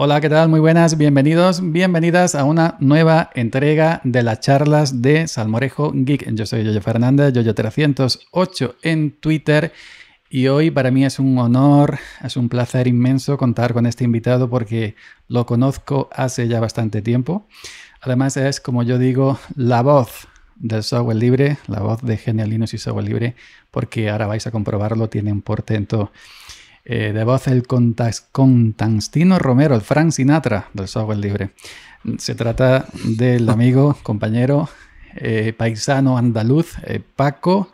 Hola, ¿qué tal? Muy buenas, bienvenidos, bienvenidas a una nueva entrega de las charlas de Salmorejo Geek. Yo soy Yoyo Fernández, Yoyo308 en Twitter. Y hoy para mí es un honor, es un placer inmenso contar con este invitado porque lo conozco hace ya bastante tiempo. Además es, como yo digo, la voz del software libre, la voz de Genial y software libre, porque ahora vais a comprobarlo, tiene un portento eh, de voz el Constantino Romero, el Frank Sinatra del software libre. Se trata del amigo, compañero, eh, paisano andaluz, eh, Paco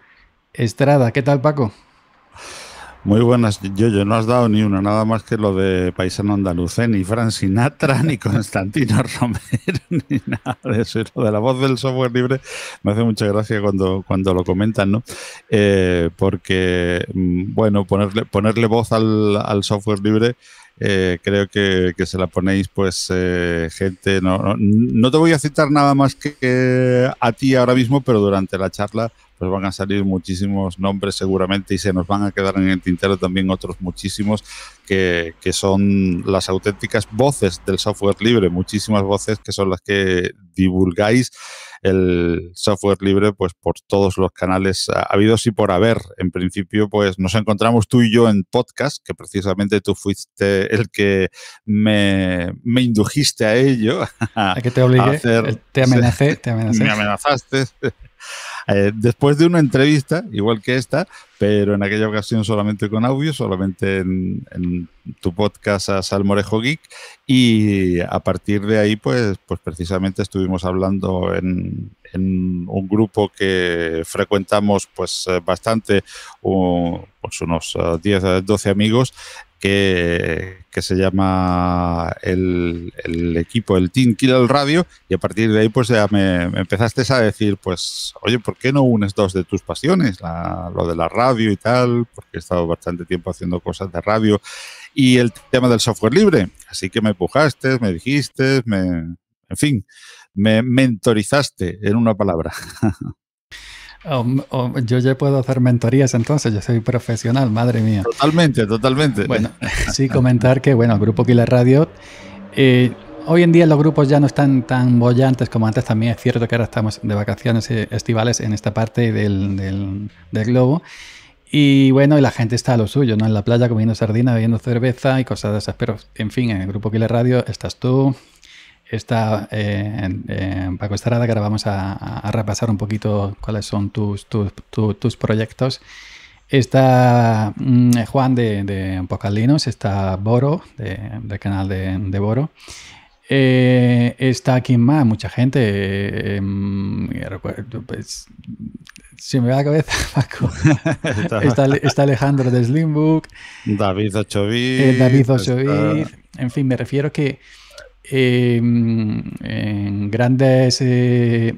Estrada. ¿Qué tal, Paco? Muy buenas, yo, no has dado ni una, nada más que lo de Paisano Andaluz, ni Fran Sinatra, ni Constantino Romero, ni nada de eso. lo de la voz del software libre me hace mucha gracia cuando, cuando lo comentan, ¿no? Eh, porque, mm, bueno, ponerle, ponerle voz al, al software libre. Eh, creo que, se la ponéis pues eh, gente, no, no, te voy a citar nada más que, a ti ahora mismo, pero durante la charla van a salir muchísimos nombres seguramente y se nos van a quedar en el tintero también otros muchísimos que, son las auténticas voces del software libre, muchísimas voces que son las que divulgáis el software libre pues por todos los canales habidos y por haber. En principio, pues nos encontramos tú y yo en podcast, que precisamente tú fuiste el que me, me indujiste a ello. A que te obligué, te amenacé, te Me amenazaste. Eh, después de una entrevista, igual que esta, pero en aquella ocasión solamente con audio, solamente en, tu podcast a Salmorejo Geek, y a partir de ahí, pues, pues precisamente estuvimos hablando en, un grupo que frecuentamos pues eh, bastante, pues unos 10, eh, 12 amigos, que, se llama el, equipo, el Team Killer Radio, y a partir de ahí pues ya me, empezaste a decir, pues, oye, ¿por qué no unes dos de tus pasiones? lo de la radio y tal, porque he estado bastante tiempo haciendo cosas de radio, y el tema del software libre. Así que me empujaste, me dijiste, me, en fin, me mentorizaste en una palabra. yo ya puedo hacer mentorías entonces, yo soy profesional, madre mía. Totalmente, totalmente. Bueno, sí comentar que, bueno, el Grupo Killer Radio, eh, hoy en día los grupos ya no están tan bollantes como antes, también es cierto que ahora estamos de vacaciones eh, estivales en esta parte del, globo. Y bueno, y la gente está a lo suyo, ¿no? En la playa comiendo sardina, bebiendo cerveza y cosas de esas. Pero, en fin, en el grupo Killer Radio estás tú, está eh, Paco Estrada, que ahora vamos a, repasar un poquito cuáles son tus, tus, proyectos. Está mm, eh, Juan de, Pocalinos, está Boro, del canal de, Boro. Eh, está aquí más, mucha gente. si mm, recuerdo, pues, me va la cabeza, Paco. está, Alejandro de Slimbook. David Ochoviz. David En fin, me refiero que Em, en grandes eh,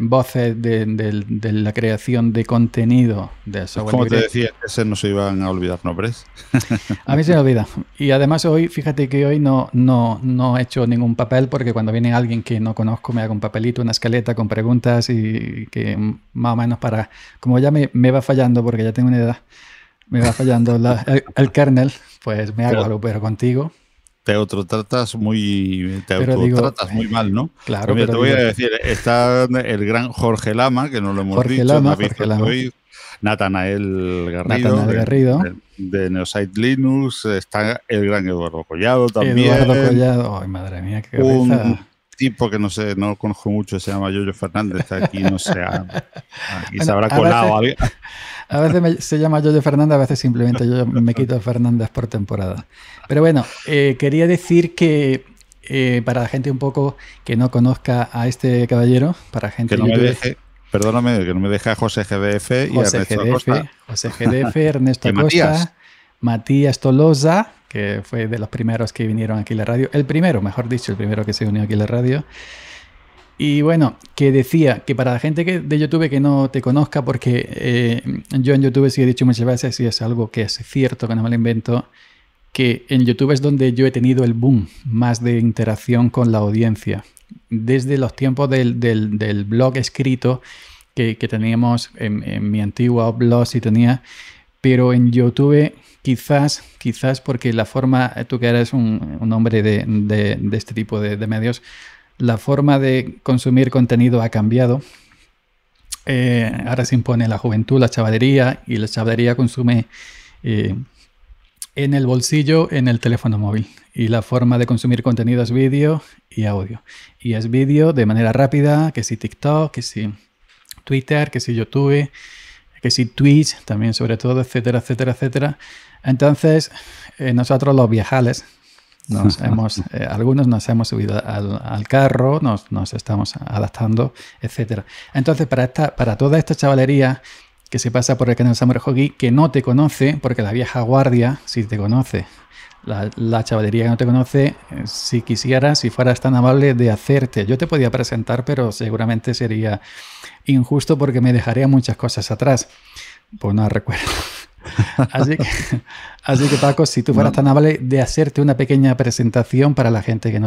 voces de, la creación de contenido de software Como te decía, ese no se iban a olvidar nombres. a mí se me olvida. Y además hoy, fíjate que hoy no, no, no he hecho ningún papel porque cuando viene alguien que no conozco me hago un papelito, una escaleta con preguntas y que más o menos para... Como ya me, me va fallando porque ya tengo una edad, me va fallando el, kernel, pues me hago a algo, pero contigo te autotratas muy, te muy mal, ¿no? Claro. te voy a decir, está el gran Jorge Lama, que no lo hemos dicho, Lama, Jorge Natanael Garrido, Garrido. De, Neosight Neosite Linux, está el gran Eduardo Collado también. Eduardo Collado, ay madre mía, qué un tipo que no sé, no conozco mucho, se llama Yoyo Fernández, está aquí, no sé, aquí se habrá colado. alguien a veces se llama Yoyo Fernández, a veces simplemente yo me quito Fernández por temporada. Pero bueno, eh, quería decir que eh, para la gente un poco que no conozca a este caballero, para gente que no me deje, perdóname, que no me deje a José GDF y a Ernesto GDF, José GDF, Ernesto Acosta, Matías. Matías Tolosa, que fue de los primeros que vinieron aquí a la radio, el primero, mejor dicho, el primero que se unió aquí a la radio. Y bueno, que decía que para la gente que, de YouTube que no te conozca, porque eh, yo en YouTube sí he dicho muchas veces, y es algo que es cierto, que no me lo invento, que en YouTube es donde yo he tenido el boom más de interacción con la audiencia. Desde los tiempos del, blog escrito que, teníamos en, mi antigua blog, si tenía, pero en YouTube quizás, quizás porque la forma, eh, tú que eres un, hombre de, este tipo de medios, la forma de consumir contenido ha cambiado. Eh, ahora se impone la juventud, la chavalería, y la chavalería consume eh, en el bolsillo, en el teléfono móvil. Y la forma de consumir contenido es vídeo y audio. Y es vídeo de manera rápida, que si TikTok, que si Twitter, que si YouTube, que si Twitch, también sobre todo, etcétera, etcétera, etcétera. Entonces, eh, nosotros los viajales, nos hemos, eh, algunos nos hemos subido al, carro, nos, estamos adaptando, etc. Entonces, para, esta, para toda esta chavalería que se pasa por el canal Samurai Hockey, que no te conoce, porque la vieja guardia sí te conoce. La, chavalería que no te conoce, eh, si quisieras, si fueras tan amable de hacerte. Yo te podía presentar, pero seguramente sería injusto porque me dejaría muchas cosas atrás. Pues no recuerdo. Así que, así Paco, si tú fueras tan amable de hacerte una pequeña presentación para la gente que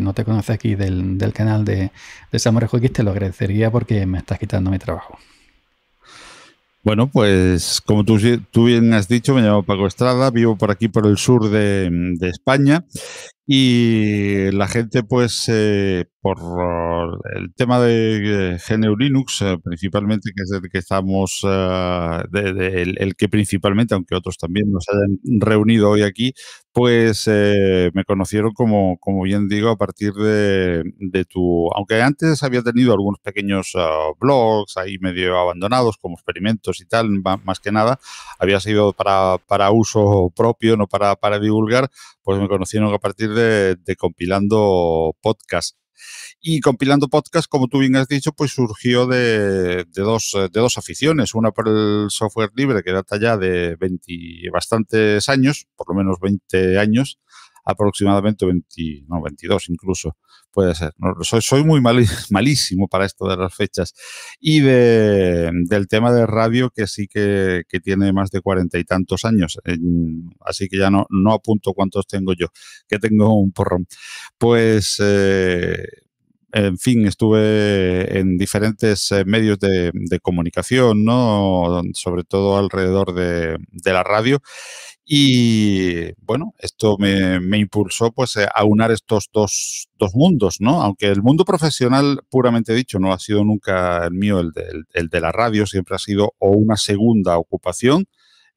no te, conoce aquí del, canal de, de Samurai te lo agradecería porque me estás quitando mi trabajo. Bueno, pues como tú, tú, bien has dicho, me llamo Paco Estrada, vivo por aquí, por el sur de, España, y la gente pues eh, por eh, el tema de GNU Linux, eh, principalmente, que es el que estamos, eh, el, que principalmente, aunque otros también nos hayan reunido hoy aquí, pues me conocieron como, como bien digo, a partir de, tu, aunque antes había tenido algunos pequeños blogs ahí medio abandonados como experimentos y tal, más que nada, había sido para, para uso propio, no para, divulgar, pues me conocieron a partir de compilando podcasts. Y compilando podcast, como tú bien has dicho, pues surgió de, de, dos, eh, de dos aficiones. Una por el software libre, que data ya de 20, bastantes años, por lo menos 20 años, aproximadamente 20, no, 22 incluso, puede ser. soy, muy malísimo para esto de las fechas. Y del tema de radio, que sí que, tiene más de cuarenta y tantos años, así que ya no, no apunto cuántos tengo yo, que tengo un porrón. Pues... Eh, en fin, estuve en diferentes eh, medios de, comunicación, ¿no? sobre todo alrededor de, la radio. Y bueno, esto me, impulsó pues eh, a unar estos dos, mundos, ¿no? Aunque el mundo profesional, puramente dicho, no ha sido nunca el mío, el de, el de la radio, siempre ha sido o una segunda ocupación,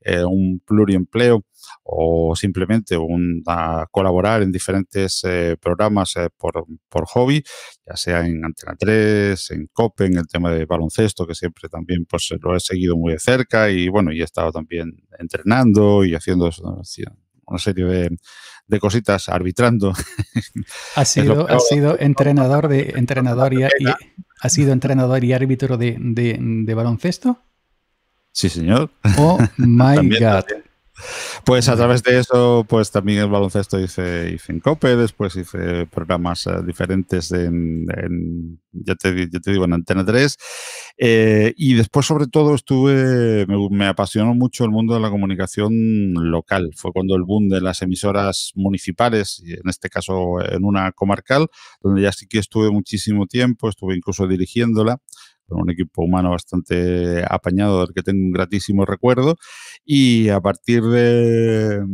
eh, un pluriempleo o simplemente un, colaborar en diferentes eh, programas eh, por, hobby, ya sea en Antena 3, en COPE, en el tema de baloncesto, que siempre también pues, lo he seguido muy de cerca y bueno, y he estado también entrenando y haciendo una serie de, de cositas, arbitrando. Ha sido, ha sido entrenador de y, ha sido entrenador y árbitro de, de baloncesto. Sí, señor. Oh my God. Pues a través de eso, pues también el baloncesto hice, hice en COPE, después hice programas eh, diferentes en, ya, te, digo, en Antena 3. Eh, y después, sobre todo, estuve, me, apasionó mucho el mundo de la comunicación local. Fue cuando el boom de las emisoras municipales, en este caso en una comarcal, donde ya sí que estuve muchísimo tiempo, estuve incluso dirigiéndola con un equipo humano bastante apañado del que tengo un gratísimo recuerdo. Y a partir de,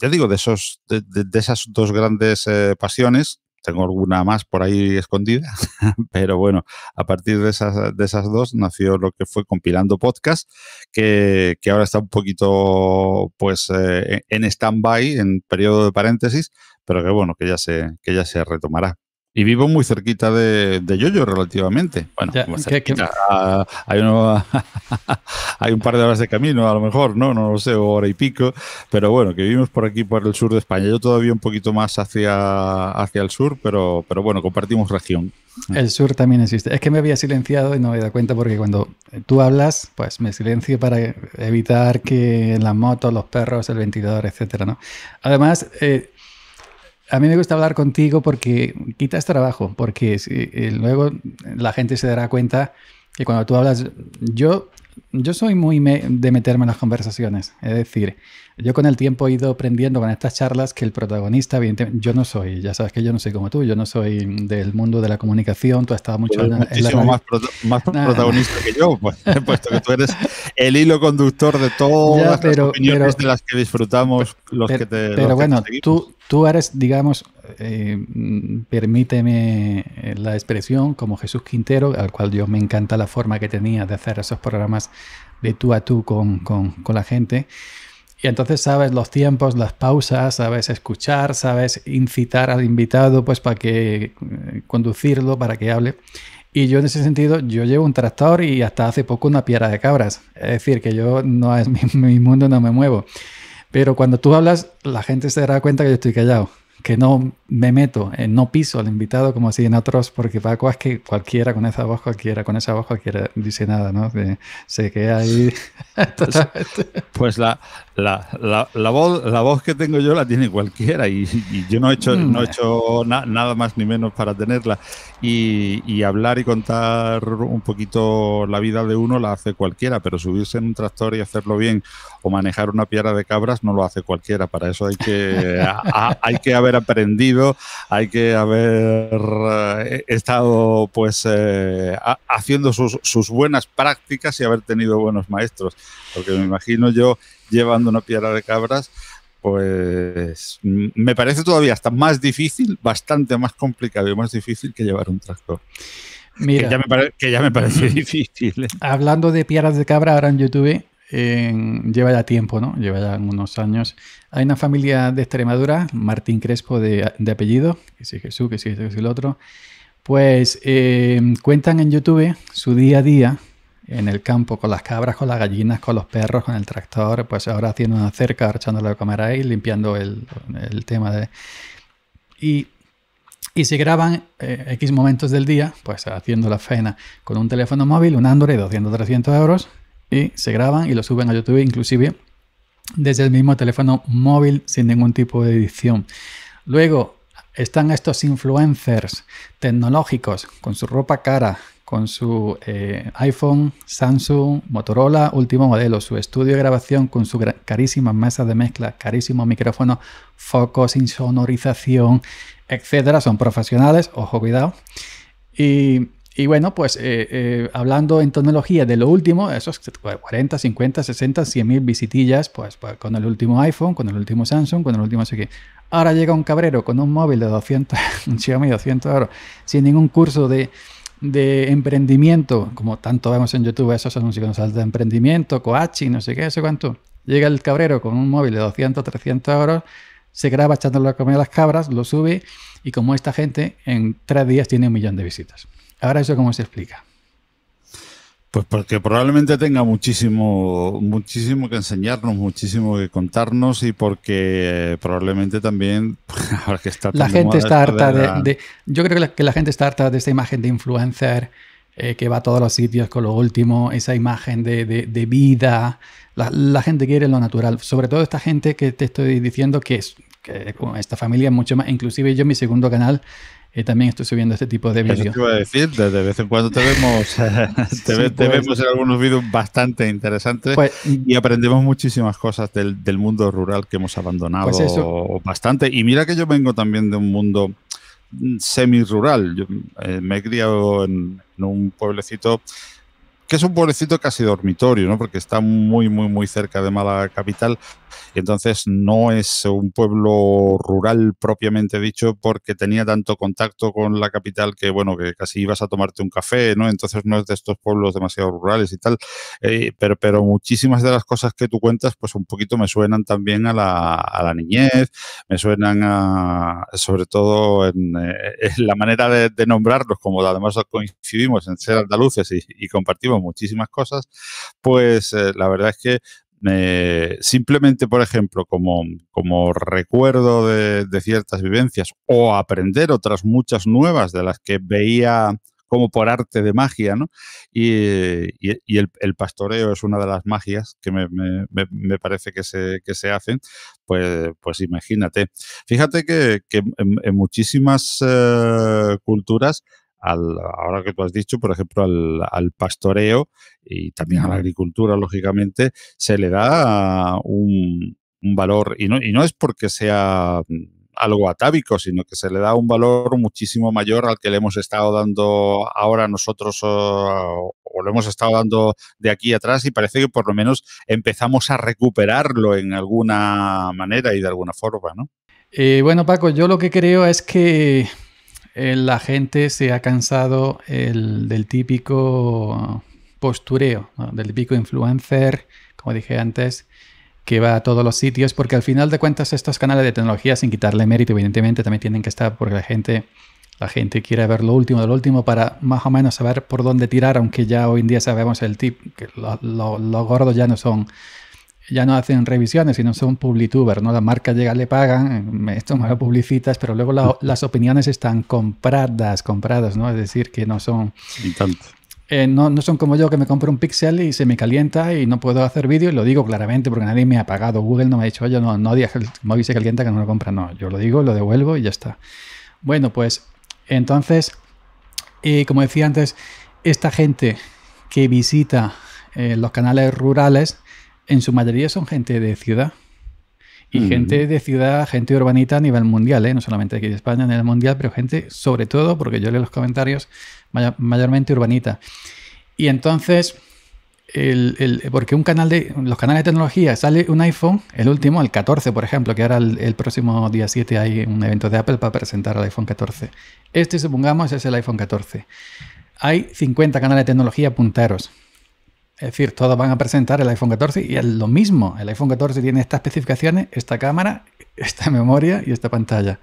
ya digo, de, esos, de, esas dos grandes eh, pasiones, tengo alguna más por ahí escondida, pero bueno, a partir de esas, de esas dos nació lo que fue compilando podcast, que, que ahora está un poquito pues eh, en stand-by, en periodo de paréntesis, pero que bueno, que ya se, que ya se retomará. Y vivo muy cerquita de, de Yoyo, relativamente. Bueno, que, ah, hay, un par de horas de camino, a lo mejor, ¿no? No lo sé, hora y pico. Pero bueno, que vivimos por aquí, por el sur de España. Yo todavía un poquito más hacia, hacia el sur, pero, pero bueno, compartimos región. El sur también existe. Es que me había silenciado y no me había dado cuenta porque cuando tú hablas, pues me silencio para evitar que las motos, los perros, el ventilador, etcétera, ¿no? Además, eh, a mí me gusta hablar contigo porque quitas este trabajo, porque eh, eh, luego la gente se dará cuenta que cuando tú hablas, yo yo soy muy de meterme en las conversaciones. Es decir, yo con el tiempo he ido aprendiendo con estas charlas que el protagonista, yo no soy, ya sabes que yo no soy como tú, yo no soy del mundo de la comunicación, tú has estado mucho más, protagonista que yo, pues, puesto que tú eres el hilo conductor de todas pero, las opiniones de las que disfrutamos los que te Pero bueno, tú, tú eres, digamos, eh, permíteme eh, la expresión, como Jesús Quintero, al cual yo me encanta la forma que tenía de hacer esos programas de tú a tú con, con, con la gente. Y entonces sabes los tiempos, las pausas, sabes escuchar, sabes incitar al invitado, pues para que eh, conducirlo, para que hable. Y yo en ese sentido, yo llevo un tractor y hasta hace poco una piedra de cabras. Es decir, que yo no es mi, mi mundo, no me muevo. Pero cuando tú hablas, la gente se dará cuenta que yo estoy callado que no me meto, en eh, no piso al invitado como así en otros, porque Paco es que cualquiera con esa voz, cualquiera con esa voz, cualquiera dice nada, ¿no? Que se queda ahí. pues la, la, la, voz, la voz que tengo yo la tiene cualquiera y, yo no he hecho, no he mm. hecho nada más ni menos para tenerla. Y, hablar y contar un poquito la vida de uno la hace cualquiera, pero subirse en un tractor y hacerlo bien o manejar una piedra de cabras no lo hace cualquiera. Para eso hay que, hay que haber aprendido, hay que haber eh, estado pues eh, haciendo sus, buenas prácticas y haber tenido buenos maestros. Porque me imagino yo llevando una piedra de cabras, pues mm, me parece todavía hasta más difícil, bastante más complicado y más difícil que llevar un tractor. Mira, que ya me, parece difícil. ¿eh? Hablando de piedras de cabra ahora en YouTube, lleva ya tiempo, ¿no? Lleva ya unos años. Hay una familia de Extremadura, Martín Crespo de, apellido, que sí Jesús, que sí, es el otro, pues eh, cuentan en YouTube su día a día en el campo con las cabras, con las gallinas, con los perros, con el tractor, pues ahora haciendo una cerca, echando la cámara ahí, limpiando el, tema de... Y y se graban eh, X momentos del día, pues haciendo la faena con un teléfono móvil, un Android 200 300 euros, y se graban y lo suben a YouTube, inclusive desde el mismo teléfono móvil sin ningún tipo de edición. Luego están estos influencers tecnológicos con su ropa cara, con su eh, iPhone, Samsung, Motorola, último modelo, su estudio de grabación con su carísima mesa de mezcla, carísimo micrófono, focos, insonorización, etcétera. Son profesionales, ojo cuidado. Y y bueno, pues eh, eh, hablando en tonología de lo último, esos 40, 50, 60, 100 mil visitillas, pues, pues, con el último iPhone, con el último Samsung, con el último así que Ahora llega un cabrero con un móvil de 200, un Xiaomi 200 euros, sin ningún curso de, emprendimiento, como tanto vemos en YouTube, esos anuncios que de emprendimiento, coaching, no sé qué, sé cuánto. Llega el cabrero con un móvil de 200, 300 euros, se graba echándole la comida a las cabras, lo sube y como esta gente en tres días tiene un millón de visitas. Ahora eso cómo se explica. Pues porque probablemente tenga muchísimo, muchísimo que enseñarnos, muchísimo que contarnos y porque eh, probablemente también ahora que está la gente está harta de, yo creo que la, gente está harta de esa imagen de influencer eh, que va a todos los sitios con lo último, esa imagen de, vida. La, gente quiere lo natural, sobre todo esta gente que te estoy diciendo que es que esta familia mucho más, inclusive yo mi segundo canal y eh, también estoy subiendo este tipo de vídeos. te decir, de vez en cuando te vemos, te, vemos en algunos vídeos bastante interesantes pues, mm. y aprendemos muchísimas cosas del, mundo rural que hemos abandonado pues bastante. Y mira que yo vengo también de un mundo mm, semi-rural. Yo, eh, me he criado en, un pueblecito que es un pueblecito casi dormitorio, ¿no? Porque está muy, muy, muy cerca de Málaga capital, entonces no es un pueblo rural propiamente dicho porque tenía tanto contacto con la capital que, bueno, que casi ibas a tomarte un café, ¿no? Entonces no es de estos pueblos demasiado rurales y tal, eh, pero, pero muchísimas de las cosas que tú cuentas, pues un poquito me suenan también a la, a la niñez, me suenan a, sobre todo en, eh, la manera de, nombrarlos, como además coincidimos en ser andaluces y, compartimos muchísimas cosas, pues eh, la verdad es que eh, simplemente, por ejemplo, como, recuerdo de, ciertas vivencias o aprender otras muchas nuevas de las que veía como por arte de magia, Y, el, pastoreo es una de las magias que me, me, parece que se, hacen, pues, pues imagínate. Fíjate que, en, muchísimas eh, culturas ahora que tú has dicho, por ejemplo, al, pastoreo y también a la agricultura, lógicamente, se le da un, valor, y no, y no es porque sea mm, algo atávico, sino que se le da un valor muchísimo mayor al que le hemos estado dando ahora nosotros o, lo hemos estado dando de aquí atrás y parece que por lo menos empezamos a recuperarlo en alguna manera y de alguna forma, ¿no? Eh, bueno, Paco, yo lo que creo es que eh, la gente se ha cansado del típico postureo, del típico influencer, como dije antes, que va a todos los sitios, porque al final de cuentas estos canales de tecnología, sin quitarle mérito, evidentemente, también tienen que estar porque la gente, la gente quiere ver lo último de lo último para más o menos saber por dónde tirar, aunque ya hoy en día sabemos el tip, que los gordos ya no son ya no hacen revisiones, sino son publituber, ¿no? la marca llega, le pagan, eh, esto me lo publicitas, pero luego las opiniones están compradas, compradas, ¿no? Es decir, que no son... Eh, no, son como yo que me compro un pixel y se me calienta y no puedo hacer vídeo lo digo claramente porque nadie me ha pagado. Google no me ha dicho, oye, no, no digas el móvil se calienta que no lo compra. No, yo lo digo, lo devuelvo y ya está. Bueno, pues entonces, eh, como decía antes, esta gente que visita los canales rurales, en su mayoría son gente de ciudad. Y gente de ciudad, gente urbanita a nivel mundial, ¿eh? no solamente aquí en España, a nivel mundial, pero gente, sobre todo, porque yo leo los comentarios, mayormente urbanita. Y entonces, porque un canal de los canales de tecnología sale un iPhone, el último, el 14, por ejemplo, que ahora el, próximo día 7 hay un evento de Apple para presentar el iPhone 14. Este, supongamos, es el iPhone 14. Hay 50 canales de tecnología punteros. Es decir, todos van a presentar el iPhone 14 y es lo mismo. El iPhone 14 tiene estas especificaciones, esta cámara, esta memoria y esta pantalla.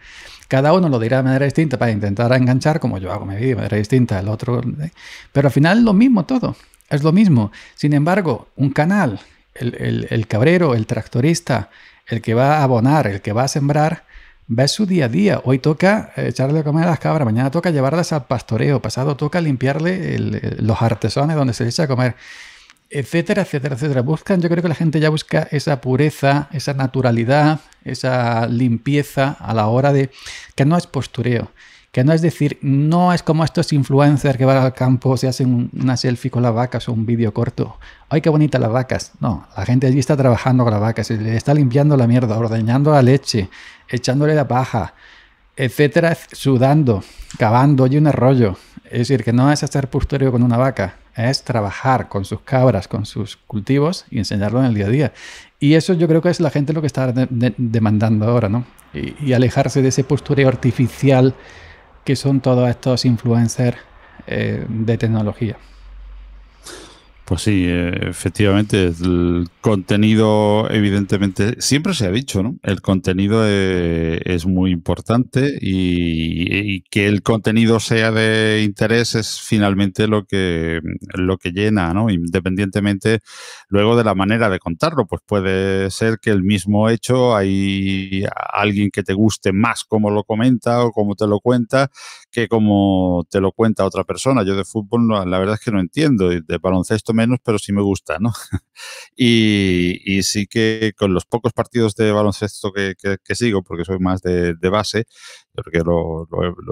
Cada uno lo dirá de manera distinta para intentar enganchar, como yo hago mi de manera distinta, el otro. ¿eh? Pero al final lo mismo todo. Es lo mismo. Sin embargo, un canal, el, cabrero, el tractorista, el que va a abonar, el que va a sembrar, ve su día a día. Hoy toca eh, echarle a comer a las cabras, mañana toca llevarlas al pastoreo, pasado toca limpiarle eh, los artesones donde se les echa a comer etcétera, etcétera, etcétera. Buscan, yo creo que la gente ya busca esa pureza, esa naturalidad, esa limpieza a la hora de que no es postureo, que no es decir, no es como estos influencers que van al campo, se hacen una selfie con las vacas o un vídeo corto. Ay, qué bonita las vacas. No, la gente allí está trabajando con las vacas, se le está limpiando la mierda, ordeñando la leche, echándole la paja, etcétera, sudando, cavando hay un arroyo. Es decir, que no es hacer postureo con una vaca, es trabajar con sus cabras, con sus cultivos y enseñarlo en el día a día. Y eso yo creo que es la gente lo que está demandando ahora, ¿no? Y, alejarse de ese postureo artificial que son todos estos influencers eh, de tecnología. Pues sí, eh, efectivamente, el contenido, evidentemente, siempre se ha dicho, ¿no? El contenido eh, es, muy importante y, que el contenido sea de interés es finalmente lo que, lo que llena, ¿no? Independientemente luego de la manera de contarlo, pues puede ser que el mismo hecho hay alguien que te guste más cómo lo comenta o cómo te lo cuenta que como te lo cuenta otra persona. Yo de fútbol no, la verdad es que no entiendo, y de baloncesto menos, pero sí me gusta, ¿no? y, sí que con los pocos partidos de baloncesto que, que, sigo, porque soy más de, base, porque lo,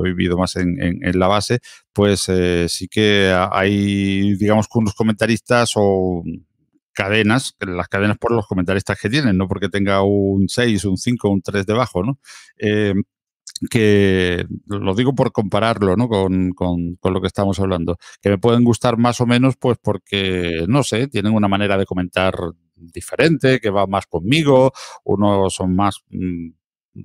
he, vivido más en, en, la base, pues eh, sí que hay, digamos, con unos comentaristas o cadenas, las cadenas por los comentaristas que tienen, no porque tenga un 6, un 5, un 3 debajo, ¿no? Eh, que lo digo por compararlo ¿no? con, lo que estamos hablando, que me pueden gustar más o menos pues porque, no sé, tienen una manera de comentar diferente, que va más conmigo, uno son más mm,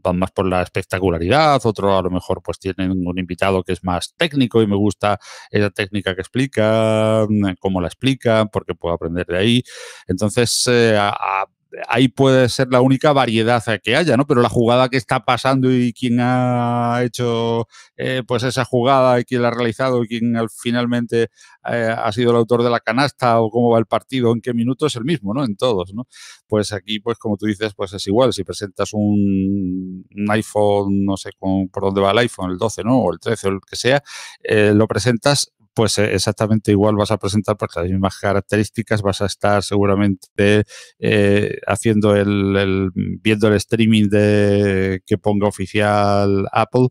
van más por la espectacularidad, Otro a lo mejor pues tienen un invitado que es más técnico y me gusta esa técnica que explica, cómo la explican porque puedo aprender de ahí. Entonces, eh, a, ahí puede ser la única variedad que haya, ¿no? Pero la jugada que está pasando y quien ha hecho eh, pues esa jugada y quien la ha realizado y quien finalmente eh, ha sido el autor de la canasta o cómo va el partido, en qué minuto es el mismo, ¿no? En todos, ¿no? Pues aquí, pues como tú dices, pues es igual. Si presentas un, iPhone, no sé por dónde va el iPhone, el 12, ¿no? O el 13 o el que sea, eh, lo presentas pues eh, exactamente igual vas a presentar porque las mismas características, vas a estar seguramente eh, haciendo el, viendo el streaming de que ponga oficial Apple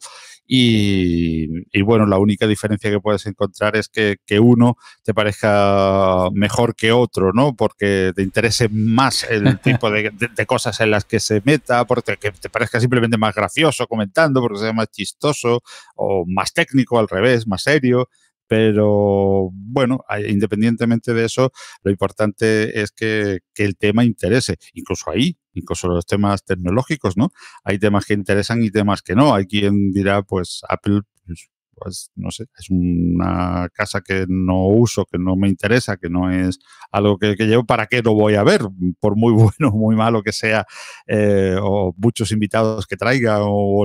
y, bueno, la única diferencia que puedes encontrar es que, uno te parezca mejor que otro, ¿no? Porque te interese más el tipo de, cosas en las que se meta, porque te parezca simplemente más gracioso comentando, porque sea más chistoso, o más técnico al revés, más serio. Pero bueno, independientemente de eso, lo importante es que, el tema interese, incluso ahí, incluso los temas tecnológicos, ¿no? Hay temas que interesan y temas que no. Hay quien dirá, pues Apple pues, pues no sé, es una casa que no uso, que no me interesa, que no es algo que, llevo, ¿para qué lo voy a ver? Por muy bueno, o muy malo que sea, eh, o muchos invitados que traiga, o,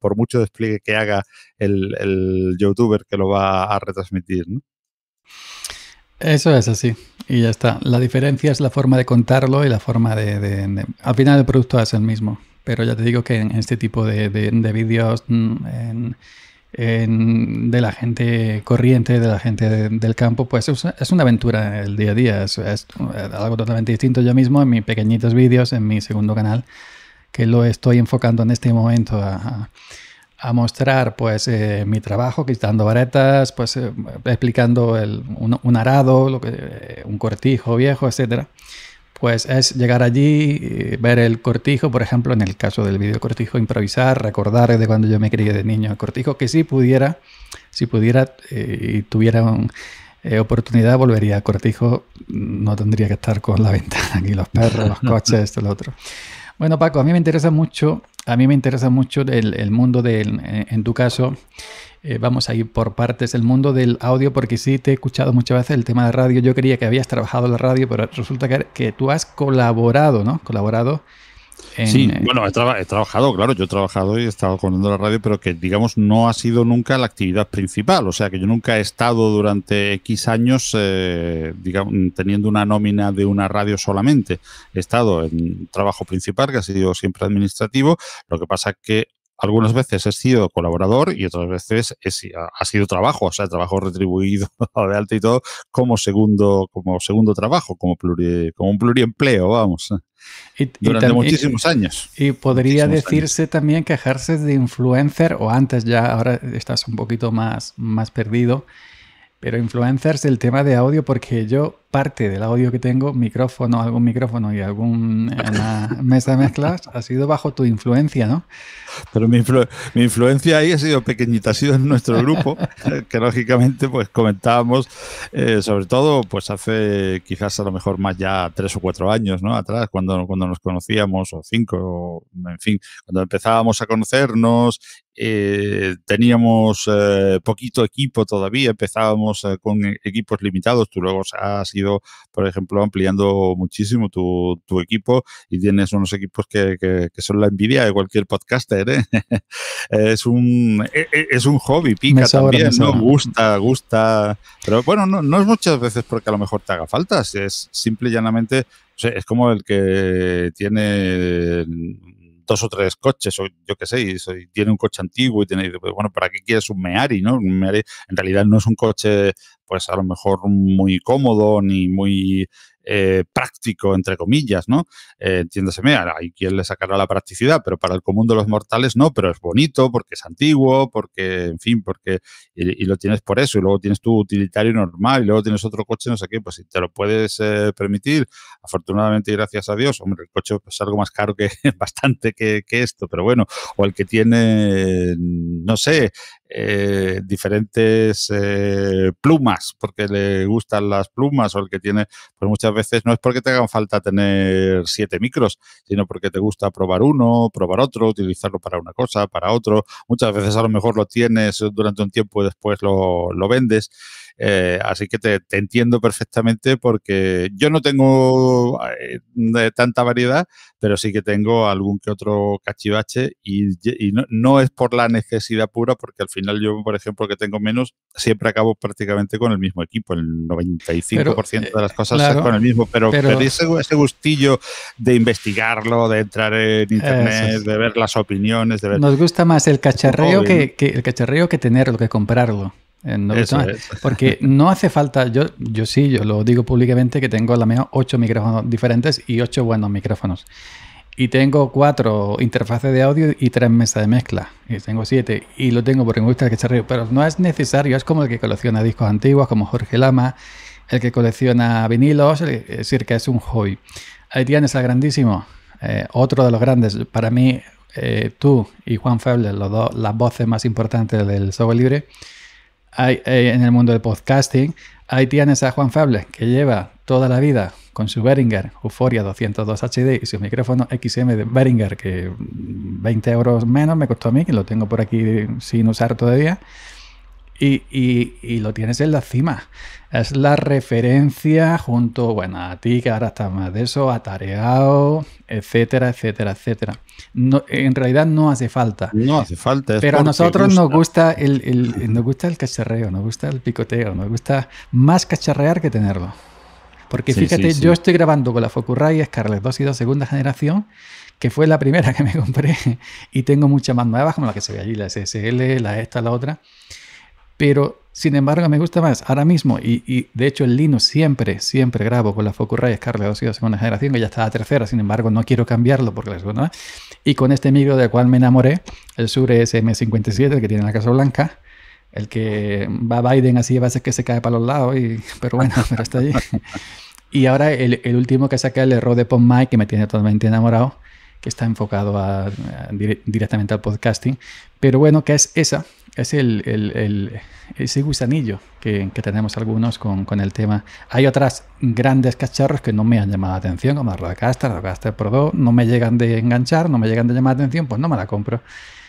por mucho despliegue que haga el, youtuber que lo va a retransmitir, ¿no? Eso es así. Y ya está. La diferencia es la forma de contarlo y la forma de... Al final el producto es el mismo. Pero ya te digo que en este tipo de, de vídeos, mm, en, de la gente corriente, de la gente del campo, pues es, una aventura el día a día, es, eh, algo totalmente distinto. Yo mismo en mis pequeñitos vídeos, en mi segundo canal, que lo estoy enfocando en este momento a, mostrar pues eh, mi trabajo, quitando varetas, pues eh, explicando el, un, un, arado, lo que, un cortijo viejo, etcétera pues es llegar allí, ver el cortijo, por ejemplo, en el caso del video cortijo, improvisar, recordar de cuando yo me crié de niño el cortijo, que si pudiera, si pudiera eh, y tuviera eh, oportunidad, volvería a cortijo, no tendría que estar con la ventana aquí, los perros, los coches, esto, lo otro. Bueno, Paco, a mí me interesa mucho, a mí me interesa mucho el, mundo del, en tu caso, eh, vamos a ir por partes, del mundo del audio, porque sí te he escuchado muchas veces el tema de radio, yo quería que habías trabajado en la radio, pero resulta que, tú has colaborado, ¿no? Colaborado. sí, eh, bueno, he, trabajado, claro, yo he trabajado y he estado con la radio, pero que digamos no ha sido nunca la actividad principal, o sea que yo nunca he estado durante X años, eh, digamos, teniendo una nómina de una radio solamente, he estado en trabajo principal, que ha sido siempre administrativo, lo que pasa es que algunas veces he sido colaborador y otras veces ha sido trabajo, o sea, trabajo retribuido de alto y todo como segundo, como segundo trabajo, como, como un pluriempleo, vamos. durante muchísimos años. Y podría decirse también que ejerces de influencer o antes ya, ahora estás un poquito más, más perdido. Pero influencers el tema de audio, porque yo parte del audio que tengo, micrófono, algún micrófono y alguna eh, mesa de mezclas, ha sido bajo tu influencia, ¿no? Pero mi, influencia ahí ha sido pequeñita, ha sido en nuestro grupo, que lógicamente pues comentábamos, eh, sobre todo pues hace quizás a lo mejor más ya tres o cuatro años, ¿no? Atrás, cuando, cuando nos conocíamos, o cinco, en fin, cuando empezábamos a conocernos eh, teníamos eh, poquito equipo todavía, empezábamos eh, con e-, equipos limitados, tú luego has ido, por ejemplo, ampliando muchísimo tu, equipo y tienes unos equipos que, son la envidia de cualquier podcaster. es, un, e-, e-, es un hobby, pica también, gusta, gusta, pero bueno, no, es muchas veces porque a lo mejor te haga falta, es simple y llanamente, es como el que tiene dos o tres coches, o yo qué sé, y, tiene un coche antiguo y tiene, pues, bueno, ¿para qué quieres un Meari? ¿no? Un Meari en realidad no es un coche, pues a lo mejor muy cómodo ni muy eh, práctico, entre comillas, ¿no? Eh, hay quien le sacará la practicidad, pero para el común de los mortales no, pero es bonito porque es antiguo, porque, en fin, porque y, lo tienes por eso, y luego tienes tu utilitario normal, y luego tienes otro coche, no sé qué, pues si te lo puedes eh, permitir, afortunadamente y gracias a Dios, hombre, el coche pues, es algo más caro que bastante que, esto, pero bueno, o el que tiene, no sé, eh, diferentes plumas, porque le gustan las plumas, o el que tiene, pues muchas veces veces no es porque te hagan falta tener siete micros, sino porque te gusta probar uno, probar otro, utilizarlo para una cosa, para otro. Muchas veces a lo mejor lo tienes durante un tiempo y después lo, lo vendes. Eh, así que te, entiendo perfectamente porque yo no tengo eh, tanta variedad, pero sí que tengo algún que otro cachivache y, no, es por la necesidad pura, porque al final yo, por ejemplo, que tengo menos, siempre acabo prácticamente con el mismo equipo. El 95% eh, de las cosas con mismo, pero, pero, ese, gustillo de investigarlo, de entrar en internet, de ver las opiniones, de Nos gusta más el cacharreo, que, el cacharreo que tenerlo, que comprarlo. Eh, porque no hace falta, yo, yo sí, yo lo digo públicamente que tengo la menos ocho micrófonos diferentes y ocho buenos micrófonos. Y tengo cuatro interfaces de audio y tres mesas de mezcla. Y tengo siete. Y lo tengo porque me gusta el cacharreo. Pero no es necesario, es como el que colecciona discos antiguos, como Jorge Lama, el que colecciona vinilos, es decir, que es un hobby. Ahí tienes al grandísimo, eh, otro de los grandes, para mí, eh, tú y Juan Feble, los dos, las voces más importantes del software libre hay, eh, en el mundo del podcasting. Ahí tienes a Juan Feble, que lleva toda la vida con su Behringer Euphoria 202 HD y su micrófono XM de Behringer, que 20 euros menos me costó a mí, que lo tengo por aquí sin usar todavía y, lo tienes en la cima. Es la referencia junto, bueno, a ti que ahora estás más de eso, atareado, etcétera, etcétera, etcétera. No, en realidad no hace falta. No hace falta. Pero a nosotros nos gusta el, el, gusta el cacharreo, nos gusta el picoteo, nos gusta más cacharrear que tenerlo. Porque fíjate, yo estoy grabando con la Focusrite Scarlett 2 y 2 segunda generación, que fue la primera que me compré y tengo muchas más nuevas, como la que se ve allí, la SSL, la esta, la otra. Pero sin embargo, me gusta más ahora mismo, y, de hecho el Linux siempre, siempre grabo con la Focusrite Scarlett 2 de segunda generación, que ya está a tercera, sin embargo no quiero cambiarlo porque la segunda Y con este amigo del cual me enamoré, el Sure SM57, el que tiene la Casa Blanca, el que va Biden así a veces que se cae para los lados, y, pero bueno, pero está allí. Y ahora el, último que saca el Rode Mike, que me tiene totalmente enamorado, que está enfocado a, directamente al podcasting. Pero bueno, que es esa, es el, el, ese gusanillo que, tenemos algunos con, con, el tema. Hay otras grandes cacharros que no me han llamado la atención, como la Rodecaster Pro 2, no me llegan de enganchar, no me llegan de llamar atención, pues no me la compro.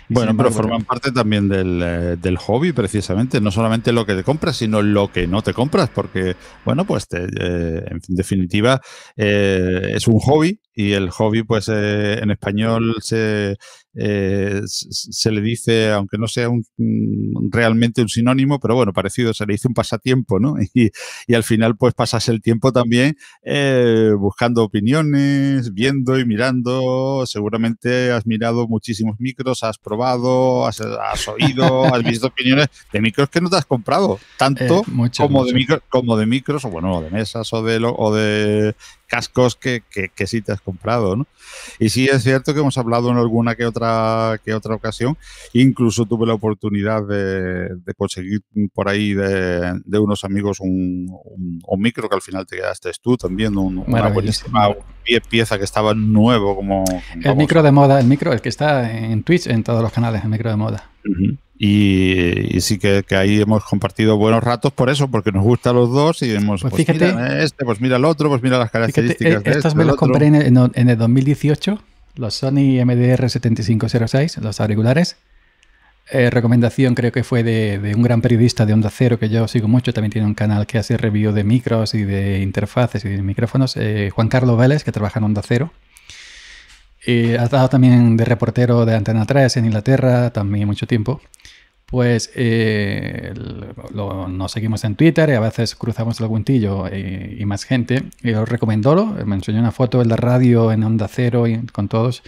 bueno, pero forman parte también del, eh, del, hobby, precisamente. No solamente lo que te compras, sino lo que no te compras, porque, bueno, pues eh, en definitiva eh, es un hobby y el hobby, pues eh, en español se, eh, se le dice, aunque no sea un, mm, realmente un sinónimo, pero bueno, parecido, se le dice un pasatiempo, ¿no? Y, al final, pues pasas el tiempo también eh, buscando opiniones, viendo y mirando. Seguramente has mirado muchísimos micros, has probado, has, oído, has visto opiniones de micros que no te has comprado, tanto como, De como de micros, o bueno, de mesas o de, o de cascos que, que, que sí te has comprado, ¿no? Y sí es cierto que hemos hablado en alguna que otra, que otra ocasión, incluso tuve la oportunidad de, conseguir por ahí de, unos amigos un, micro que al final te quedaste tú también, una buenísima pieza que estaba nuevo como... el micro de moda, el micro, el que está en Twitch, en todos los canales, el micro de moda y, sí que, ahí hemos compartido buenos ratos por eso, porque nos gustan los dos y hemos, pues, pues mira este, pues mira el otro, pues mira las eh, características de Estos este, me los compré en el, 2018, los Sony MDR7506, los auriculares. Eh, recomendación creo que fue de, un gran periodista de Onda Cero que yo sigo mucho, también tiene un canal que hace review de micros y de interfaces y de micrófonos, eh, Juan Carlos Vélez, que trabaja en Onda Cero ha estado también de reportero de Antena 3 en Inglaterra, también mucho tiempo. Pues eh, nos seguimos en Twitter y a veces cruzamos el puntillo eh, y, más gente. Y os recomendó, me enseñó una foto en la radio, en Onda Cero y con todos.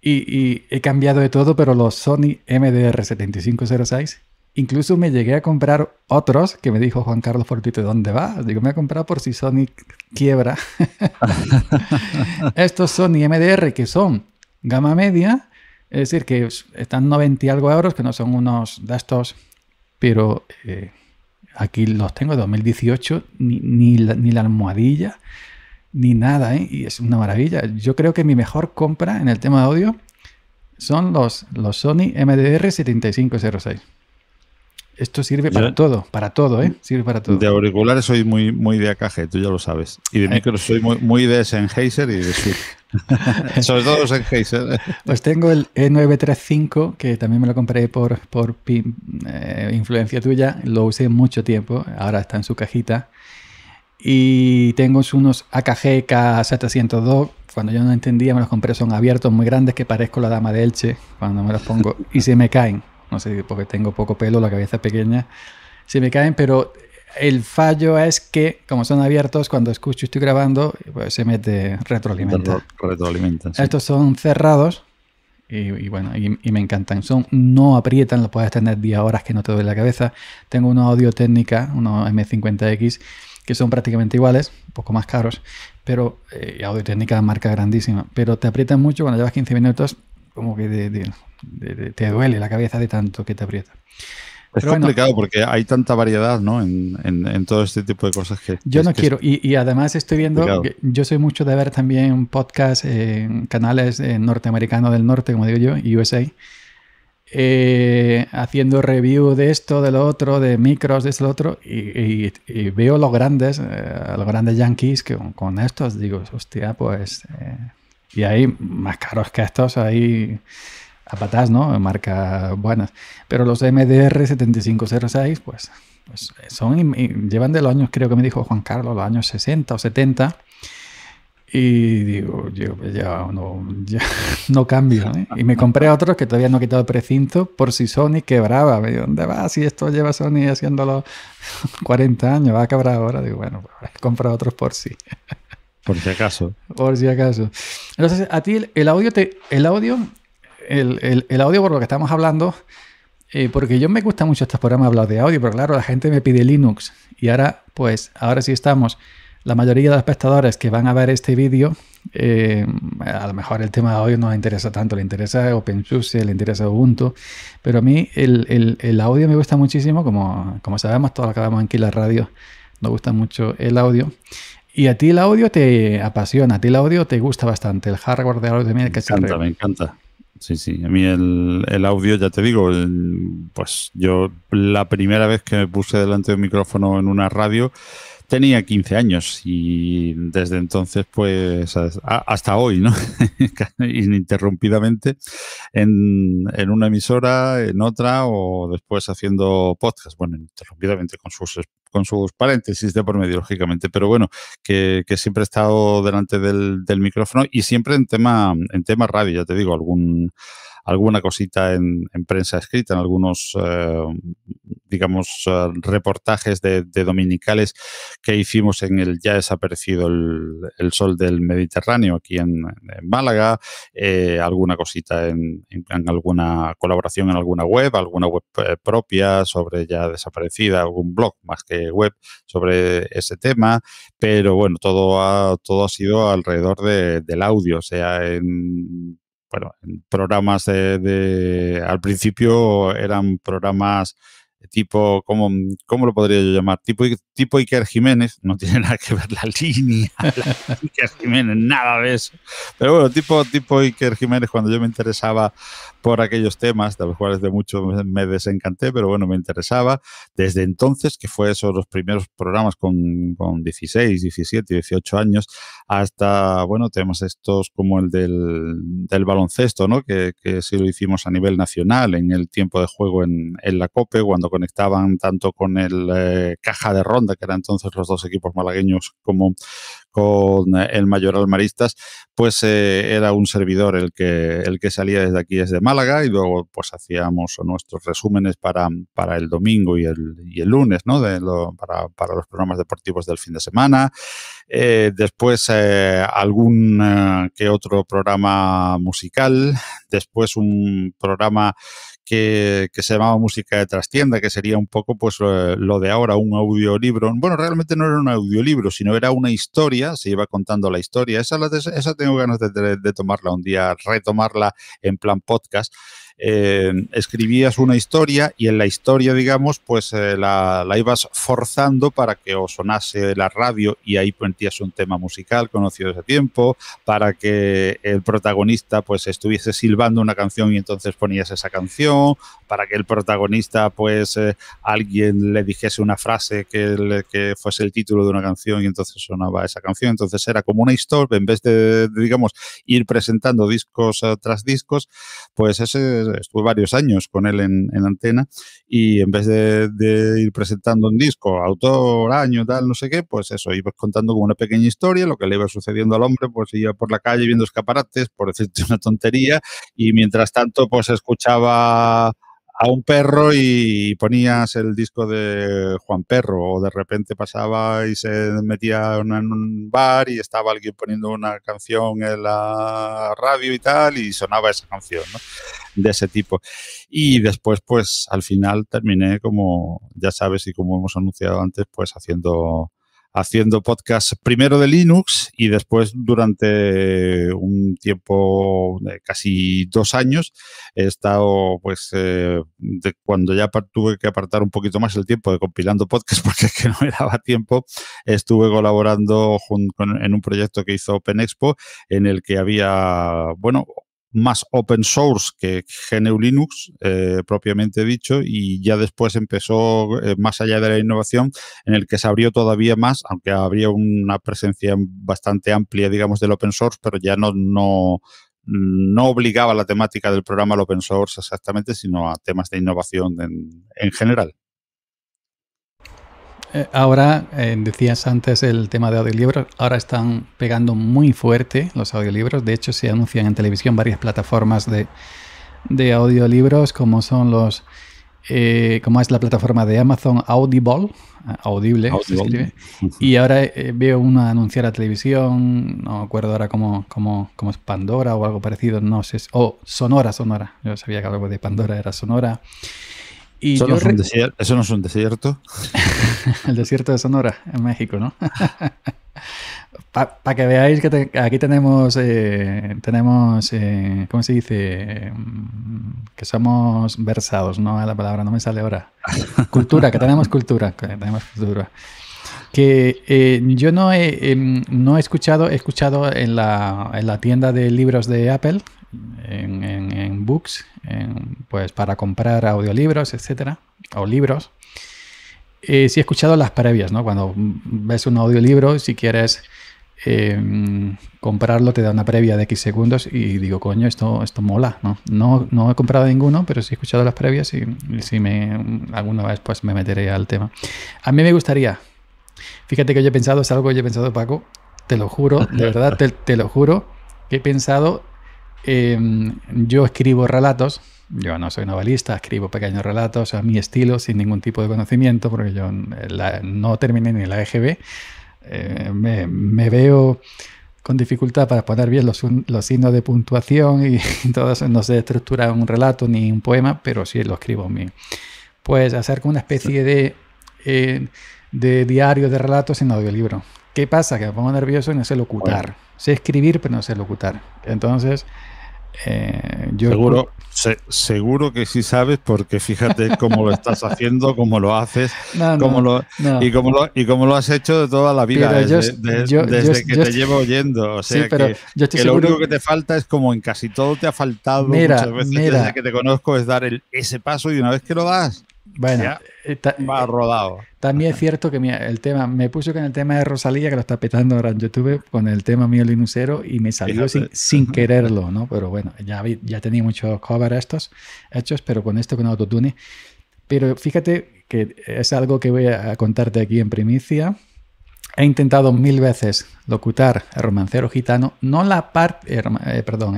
Y, y he cambiado de todo, pero los Sony MDR7506 Incluso me llegué a comprar otros que me dijo Juan Carlos Fortito, ¿dónde va, Digo, me he comprado por si Sony quiebra. Estos Sony MDR que son gama media, es decir, que están 90 y algo euros, que no son unos de estos, pero eh, aquí los tengo 2018, ni, la, almohadilla, ni nada, ¿eh? y es una maravilla. Yo creo que mi mejor compra en el tema de audio son los, los Sony MDR 7506. Esto sirve para todo, para todo, ¿eh? Sirve para todo. De auriculares soy muy, muy de AKG tú ya lo sabes. Y de eh. micro soy muy, muy de Sennheiser y de Sobre todo Sennheiser. Pues tengo el E935, que también me lo compré por, por eh, influencia tuya. Lo usé mucho tiempo, ahora está en su cajita. Y tengo unos AKG K702. Cuando yo no entendía, me los compré, son abiertos muy grandes que parezco la dama de Elche cuando me los pongo y se me caen no sé, porque tengo poco pelo, la cabeza pequeña, se me caen, pero el fallo es que, como son abiertos, cuando escucho y estoy grabando, pues se mete retroalimenta. Estos son cerrados y, bueno, y, me encantan. Son, no aprietan, lo puedes tener 10 horas que no te duele la cabeza. Tengo una audio técnica, unos M50X, que son prácticamente iguales, un poco más caros, pero eh, audio técnica marca grandísima. Pero te aprietan mucho cuando llevas 15 minutos, como que te duele la cabeza de tanto que te aprieta. Es complicado porque hay tanta variedad ¿no? en, en, todo este tipo de cosas que... Yo no quiero, y, y, además estoy viendo, que yo soy mucho de ver también podcasts, en canales eh, norteamericanos del norte, como digo yo, USA, eh, haciendo review de esto, de lo otro, de micros, de esto, lo otro, y, y, veo los grandes, eh, los grandes yankees que, con estos, digo, hostia, pues y hay más caros que estos, ahí a patas, ¿no? Marcas buenas. Pero los MDR7506, pues, pues son, llevan de los años, creo que me dijo Juan Carlos, los años 60 o 70. Y digo, yo pues, ya no, no cambio. ¿eh? Y me compré otros que todavía no he quitado el precinto por si Sony quebraba. Me ¿dónde va? Si esto lleva Sony haciéndolo 40 años, va a quebrar ahora. Digo, bueno, pues, compra otros por si. Sí. Por si acaso. Por si acaso. Entonces, a ti el, audio, te, el, audio el, audio por lo que estamos hablando, eh, porque yo me gusta mucho estos programas hablar de audio, pero claro, la gente me pide Linux. Y ahora, pues, ahora sí estamos. La mayoría de los espectadores que van a ver este vídeo, eh, a lo mejor el tema de audio no les interesa tanto, le interesa OpenSUSE, le interesa Ubuntu, pero a mí el, audio me gusta muchísimo, como, sabemos, todos los que vemos aquí la radio nos gusta mucho el audio. Y a ti el audio te apasiona, a ti el audio te gusta bastante, el hardware de audio también. Me encanta, me encanta. Sí, sí, a mí el, audio, ya te digo, pues yo la primera vez que me puse delante de un micrófono en una radio tenía 15 años y desde entonces, pues hasta hoy, ¿no? Ininterrumpidamente en, en, una emisora, en otra o después haciendo podcast, bueno, interrumpidamente con sus con sus paréntesis de por medio, lógicamente, pero bueno, que, que siempre he estado delante del, del, micrófono y siempre en tema, en tema radio, ya te digo, algún alguna cosita en, prensa escrita, en algunos, eh, digamos, eh, reportajes de, dominicales que hicimos en el Ya desaparecido el, sol del Mediterráneo, aquí en, Málaga, eh, alguna cosita en, alguna colaboración en alguna web, alguna web propia sobre Ya desaparecida, algún blog más que web sobre ese tema, pero bueno, todo ha, todo ha sido alrededor del audio, o sea en bueno, programas de, de, al principio eran programas tipo, ¿cómo, lo podría yo llamar? Tipo, tipo Iker Jiménez, no tiene nada que ver la línea, Iker Jiménez, nada de eso. Pero bueno, tipo, tipo Iker Jiménez, cuando yo me interesaba por aquellos temas, de los cuales de mucho me desencanté, pero bueno, me interesaba. Desde entonces, que fue esos los primeros programas con, 16, 17, 18 años, hasta, bueno, tenemos estos como el del, del baloncesto, ¿no? Que, que sí lo hicimos a nivel nacional, en el tiempo de juego en, en la COPE, cuando conectaban tanto con el eh, Caja de Ronda, que eran entonces los dos equipos malagueños, como con eh, el Mayoral Maristas, pues eh, era un servidor el que, el que salía desde aquí, desde Málaga, y luego pues hacíamos nuestros resúmenes para, para el domingo y el, y el lunes, ¿no? De para, para, los programas deportivos del fin de semana. después algún que otro programa musical, después un programa que, se llamaba Música de Trastienda, que sería un poco pues lo de ahora, un audiolibro. Bueno, realmente no era un audiolibro, sino era una historia, se iba contando la historia. Esa, esa tengo ganas de tomarla un día, retomarla en plan podcast. Eh, escribías una historia y en la historia, digamos, pues eh, la, ibas forzando para que os sonase la radio y ahí ponías un tema musical conocido ese tiempo, para que el protagonista pues estuviese silbando una canción y entonces ponías esa canción, para que el protagonista pues eh, alguien le dijese una frase que, que fuese el título de una canción y entonces sonaba esa canción, entonces era como una historia, en vez de, digamos, ir presentando discos tras discos, pues ese pues, estuve varios años con él en, en antena y en vez de, ir presentando un disco, autor, año, tal, no sé qué, pues eso, iba contando como una pequeña historia, lo que le iba sucediendo al hombre, pues iba por la calle viendo escaparates, por decirte una tontería, y mientras tanto, pues escuchaba a un perro y ponías el disco de Juan Perro o de repente pasaba y se metía en un bar y estaba alguien poniendo una canción en la radio y tal y sonaba esa canción de ese tipo y después pues al final terminé como ya sabes y como hemos anunciado antes pues haciendo haciendo podcast primero de Linux y después durante un tiempo de eh, casi dos años he estado pues eh, de cuando ya tuve que apartar un poquito más el tiempo de compilando podcast porque es que no me daba tiempo estuve colaborando en un proyecto que hizo Open Expo en el que había bueno más open source que GNU Linux, eh, propiamente dicho, y ya después empezó eh, más allá de la innovación, en el que se abrió todavía más, aunque habría una presencia bastante amplia, digamos, del open source, pero ya no, obligaba la temática del programa al open source exactamente, sino a temas de innovación en general. Eh, ahora eh, decías antes el tema de audiolibros, ahora están pegando muy fuerte los audiolibros, de hecho se anuncian en televisión varias plataformas de, audiolibros como son los... Eh, como es la plataforma de Amazon Audible, Audible, y ahora veo una anunciar a televisión, no me acuerdo ahora cómo, cómo, es Pandora o algo parecido, no sé, o Sonora, Sonora, yo sabía que algo de Pandora era Sonora, eso, no es un desierto, el desierto de Sonora, en México, ¿no? Para que veáis que aquí tenemos, eh, tenemos eh, ¿cómo se dice? Que somos versados, ¿no? La palabra no me sale ahora. cultura, que tenemos cultura, que tenemos cultura que eh, yo no he, em, no he escuchado, he escuchado en la, en la tienda de libros de Apple, en, en, Books, pues para comprar audiolibros, etcétera, o libros. Eh, sí he escuchado las previas, ¿no? Cuando ves un audiolibro, si quieres em, comprarlo, te da una previa de X segundos y digo, coño, esto, esto mola, ¿no? No, no he comprado ninguno, pero sí he escuchado las previas y, si me, alguna vez pues me meteré al tema. A mí me gustaría Fíjate que yo he pensado, es algo que yo he pensado, Paco, te lo juro, de verdad, te, lo juro, que he pensado, em, yo escribo relatos, yo no soy novelista, escribo pequeños relatos a mi estilo, sin ningún tipo de conocimiento, porque yo mm, no terminé ni la EGB, eh, me, veo con dificultad para poner bien los, signos de puntuación y, todo eso, no sé estructurar un relato ni un poema, pero sí lo escribo mío. Pues hacer como una especie de... Eh, de diario, de relatos en audiolibro. ¿Qué pasa? Que me pongo nervioso y no sé locutar. Sé escribir, pero no sé locutar. Entonces, eh, yo... Seguro, seguro que sí sabes porque fíjate cómo lo estás haciendo, cómo lo haces cómo lo, Y, cómo lo, y cómo lo has hecho de toda la vida, desde, que te llevo oyendo. sí, pero yo estoy lo único que te falta es como en casi todo te ha faltado mira, muchas veces desde que te conozco es dar ese paso y una vez que lo das, bueno, eh, va eh, rodado. También es cierto que el tema, me puso con el tema de Rosalía, que lo está petando ahora en YouTube, con el tema mío Linusero y me salió sin, quererlo, ¿no? Pero bueno, ya, ya tenía muchos covers estos hechos, pero con esto, con Autotune. Pero fíjate que es algo que voy a contarte aquí en primicia. He intentado mil veces locutar el romancero gitano, no la parte, eh, perdón,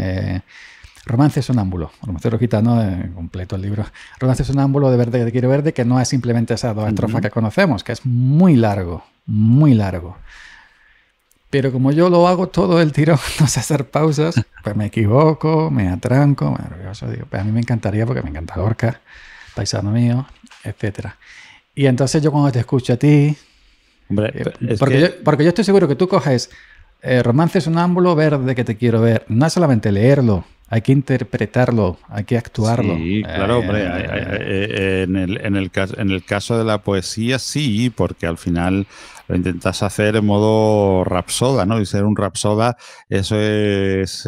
Romance sonámbulo, un gitano, eh, completo el libro. Romance sonámbulo de Verde te Quiero Verde, que no es simplemente esas dos estrofas que conocemos, que es muy largo, muy largo. Pero como yo lo hago todo el tirón, no sé hacer pausas, pues me equivoco, me atranco, me nervioso. Digo, pues a mí me encantaría porque me encanta Gorka, paisano mío, etc. Y entonces yo cuando te escucho a ti... Eh, porque, yo, estoy seguro que tú coges es eh, Romance sonámbulo verde que te quiero ver, no es solamente leerlo, hay que interpretarlo, hay que actuarlo. Sí, eh, claro, hombre. Eh, eh, en, el, en, el caso, en el caso de la poesía, sí, porque al final lo intentas hacer en modo rapsoda, ¿no? Y ser un rapsoda, eso es,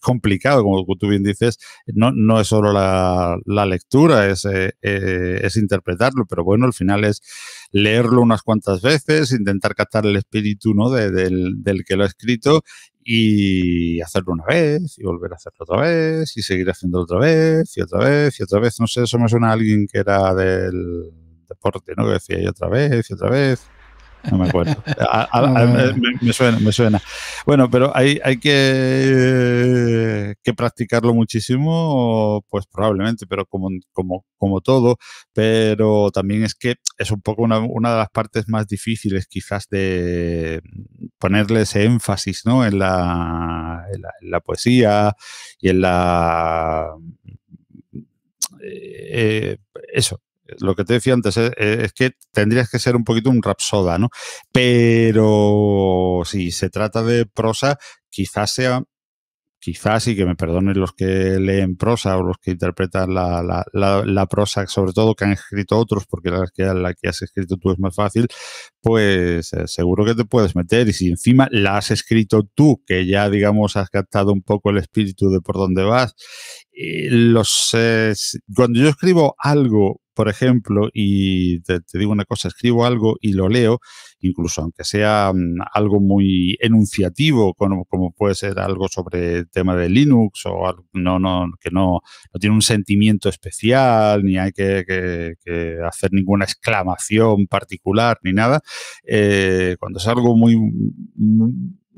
complicado, como tú bien dices, no, no es solo la, lectura, es, es interpretarlo, pero bueno, al final es leerlo unas cuantas veces, intentar captar el espíritu ¿no? del, del que lo ha escrito y hacerlo una vez y volver a hacerlo otra vez y seguir haciendo otra vez y otra vez y otra vez. No sé, eso me suena a alguien que era del deporte, ¿no? Que decía y otra vez y otra vez. No me acuerdo. me, suena, me suena. Bueno, pero hay, hay que, eh, que practicarlo muchísimo, pues probablemente, pero como, como, como todo. Pero también es que es un poco una, de las partes más difíciles quizás de ponerle ese énfasis ¿no? en, la, poesía y en la eh, eso, lo que te decía antes, eh, eh, es, que tendrías que ser un poquito un rapsoda, ¿no? Pero si se trata de prosa, quizás sea, quizás, y que me perdonen los que leen prosa o los que interpretan la, prosa, sobre todo que han escrito otros, porque la que, has escrito tú es más fácil, pues eh, seguro que te puedes meter. Y si encima la has escrito tú, que ya, digamos, has captado un poco el espíritu de por dónde vas, eh, los, eh, cuando yo escribo algo, por ejemplo, y te, digo una cosa, escribo algo y lo leo, incluso aunque sea mm, algo muy enunciativo, como, como, puede ser algo sobre el tema de Linux o no, no, que no, tiene un sentimiento especial, ni hay que, hacer ninguna exclamación particular, ni nada, eh, cuando es algo muy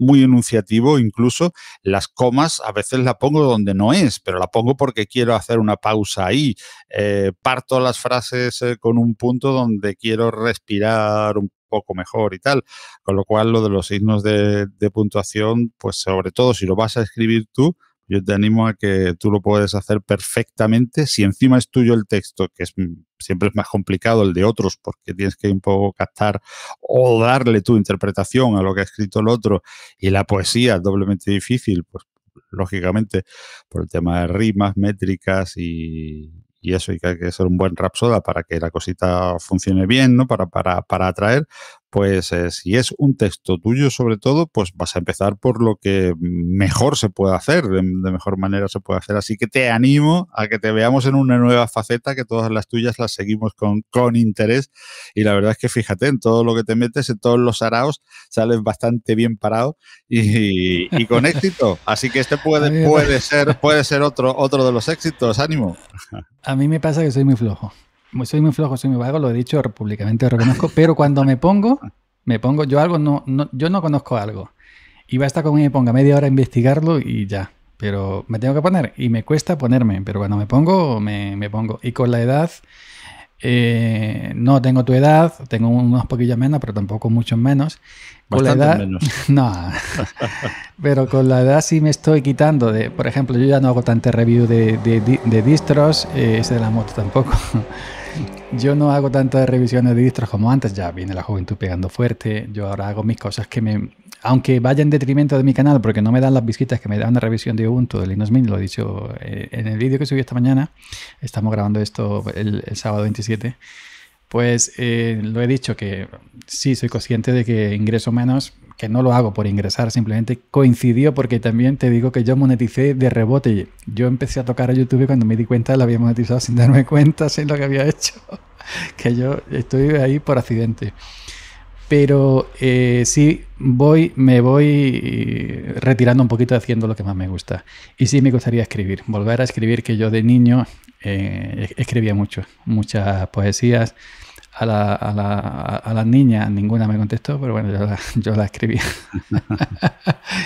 muy enunciativo, incluso las comas a veces la pongo donde no es, pero la pongo porque quiero hacer una pausa ahí. Eh, parto las frases eh, con un punto donde quiero respirar un poco mejor y tal. Con lo cual, lo de los signos de puntuación, pues sobre todo si lo vas a escribir tú, yo te animo a que tú lo puedes hacer perfectamente. Si encima es tuyo el texto, que es, mm, siempre es más complicado el de otros, porque tienes que un poco captar o darle tu interpretación a lo que ha escrito el otro, y la poesía es doblemente difícil, pues lógicamente por el tema de rimas, métricas y, y eso, y que hay que ser un buen rapsoda para que la cosita funcione bien, ¿no? Para, para, para atraer, pues eh, si es un texto tuyo sobre todo, pues vas a empezar por lo que mejor se puede hacer, de, mejor manera se puede hacer. Así que te animo a que te veamos en una nueva faceta, que todas las tuyas las seguimos con, con interés. Y la verdad es que fíjate, en todo lo que te metes, en todos los araos, sales bastante bien parado y, con éxito. Así que este puede, puede, ser, puede ser otro, otro de los éxitos. Ánimo. A mí me pasa que soy muy flojo soy muy flojo, soy muy vago, lo he dicho públicamente, lo reconozco, pero cuando me pongo, me pongo, yo algo no, yo no conozco algo. Y basta con que me ponga media hora a investigarlo y ya. Pero me tengo que poner y me cuesta ponerme, pero bueno, me pongo, me, pongo. Y con la edad, eh, no tengo tu edad, tengo unos poquillos menos, pero tampoco muchos menos. Con la edad, menos. no, pero con la edad sí me estoy quitando. De, por ejemplo, yo ya no hago tantas review de, distros, eh, ese de la moto tampoco yo no hago tantas revisiones de distros como antes, ya viene la juventud pegando fuerte, yo ahora hago mis cosas que me... Aunque vaya en detrimento de mi canal, porque no me dan las visitas que me dan una revisión de Ubuntu, de Linux Mint, lo he dicho eh, en el vídeo que subí esta mañana, estamos grabando esto el, sábado 27, pues eh, lo he dicho que sí, soy consciente de que ingreso menos, que no lo hago por ingresar, simplemente coincidió porque también te digo que yo moneticé de rebote. Yo empecé a tocar a YouTube cuando me di cuenta, lo había monetizado sin darme cuenta, sin lo que había hecho, que yo estoy ahí por accidente. Pero eh, sí voy, me voy eh, retirando un poquito haciendo lo que más me gusta. Y sí me gustaría escribir, volver a escribir, que yo de niño eh, escribía mucho, muchas poesías a la, a, niña, ninguna me contestó, pero bueno, yo la, yo escribía.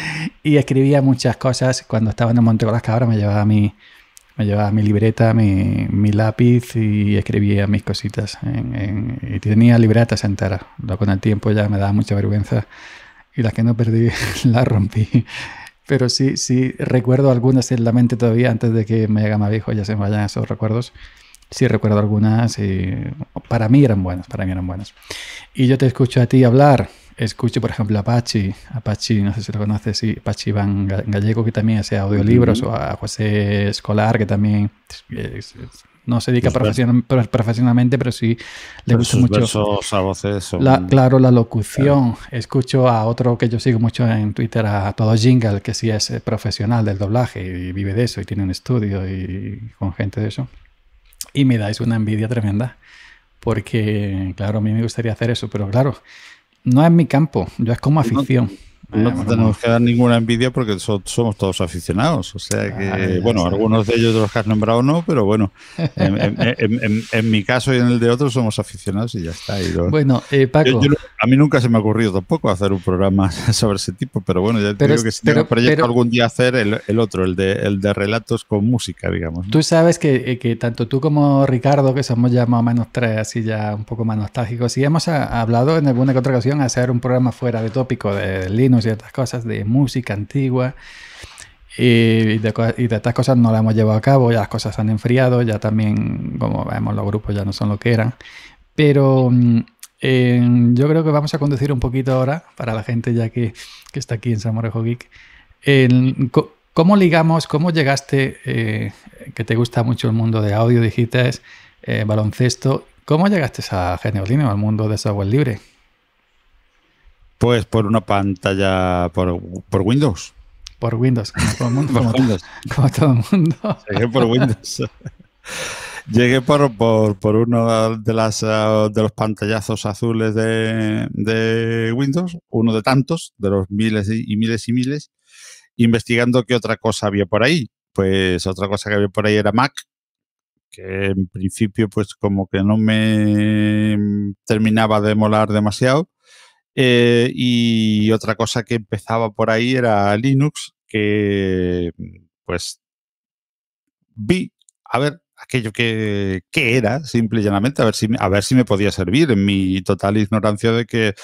y escribía muchas cosas. Cuando estaba en las cabras me llevaba mi, me llevaba mi libreta, mi, lápiz y escribía mis cositas. y tenía libretas enteras. con el tiempo ya me daba mucha vergüenza y las que no perdí las rompí. Pero sí, sí recuerdo algunas en la mente todavía antes de que me haga más viejo, ya se me vayan esos recuerdos sí recuerdo algunas y para mí eran buenas, para mí eran buenas. Y yo te escucho a ti hablar, escucho por ejemplo a Apache, Apache, no sé si lo conoces, sí, Apache Iván Gallego que también hace audiolibros, o a José Escolar que también no se dedica profesionalmente, pero sí le gusta mucho. Versos a voces claro, la locución. Escucho a otro que yo sigo mucho en Twitter, a Todo Jingle, que sí es eh, profesional del doblaje y vive de eso y tiene un estudio y con gente de eso. Y me dais una envidia tremenda, porque claro, a mí me gustaría hacer eso, pero claro, no es mi campo, yo es como afición. No tenemos que dar ninguna envidia porque somos todos aficionados. O sea ah, que, bueno, algunos de ellos de los que has nombrado no, pero bueno, en, mi caso y en el de otros somos aficionados y ya está. bueno, eh, Paco. a mí nunca se me ha ocurrido tampoco hacer un programa sobre ese tipo, pero bueno, ya te que si tengo proyecto algún día hacer el, otro, el de, el de relatos con música, digamos. Tú sabes que, eh, que, tanto tú como Ricardo, que somos ya más o menos tres, así ya un poco más nostálgicos, y hemos ah, hablado en alguna que otra ocasión hacer un programa fuera de tópico de Linux y ciertas cosas de música antigua. Eh, y de, estas cosas no las hemos llevado a cabo, ya las cosas han enfriado, ya también, como vemos, los grupos ya no son lo que eran. Pero mm, yo creo que vamos a conducir un poquito ahora, para la gente ya que, está aquí en Samorejo Geek, cómo ligamos, cómo llegaste, eh, que te gusta mucho el mundo de audio, digitales eh, baloncesto, ¿cómo llegaste a Geneolino, al mundo de software libre? Pues por una pantalla por, Windows. Por Windows, como todo el mundo. como todo el mundo. Llegué por Windows. Llegué por, uno de, las, de los pantallazos azules de, Windows, uno de tantos, de los miles y miles y miles, investigando qué otra cosa había por ahí. Pues otra cosa que había por ahí era Mac, que en principio pues como que no me terminaba de molar demasiado eh, y otra cosa que empezaba por ahí era Linux, que pues vi, a ver, aquello que, era, simple y llanamente, a ver, si, a ver si me podía servir en mi total ignorancia de que,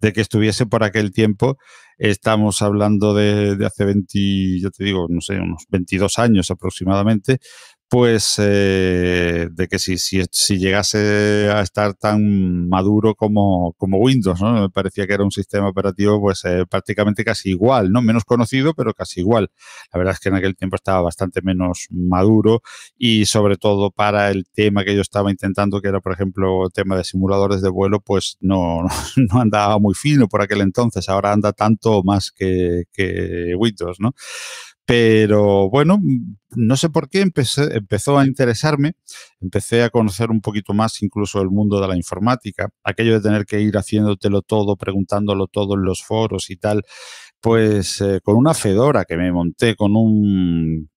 de que estuviese por aquel tiempo. Estamos hablando de, hace 20, yo te digo, no sé, unos 22 años aproximadamente pues eh, de que si, si, llegase a estar tan maduro como, como Windows, ¿no? Me parecía que era un sistema operativo pues eh, prácticamente casi igual, ¿no? Menos conocido, pero casi igual. La verdad es que en aquel tiempo estaba bastante menos maduro y sobre todo para el tema que yo estaba intentando, que era por ejemplo el tema de simuladores de vuelo, pues no, andaba muy fino por aquel entonces, ahora anda tanto más que, que Windows, ¿no? Pero bueno, no sé por qué empecé, empezó a interesarme, empecé a conocer un poquito más incluso el mundo de la informática, aquello de tener que ir haciéndotelo todo, preguntándolo todo en los foros y tal, pues eh, con una fedora que me monté, con un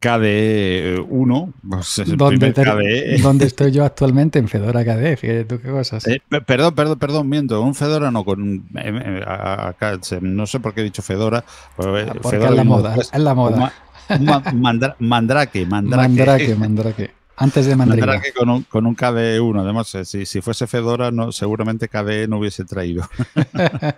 KDE 1, eh, pues e. ¿Dónde, estoy yo actualmente? En Fedora KDE, fíjate tú qué cosas. Eh, perdón, perdón, perdón, miento, un Fedora no, con eh, no sé por qué he dicho Fedora. Ah, porque Fedora es la moda, es la moda. mandrake, mandrake. mandrake. Antes de Mandrake. Mandrake con un, con un KDE 1, además, si, si fuese Fedora, no, seguramente KDE no hubiese traído.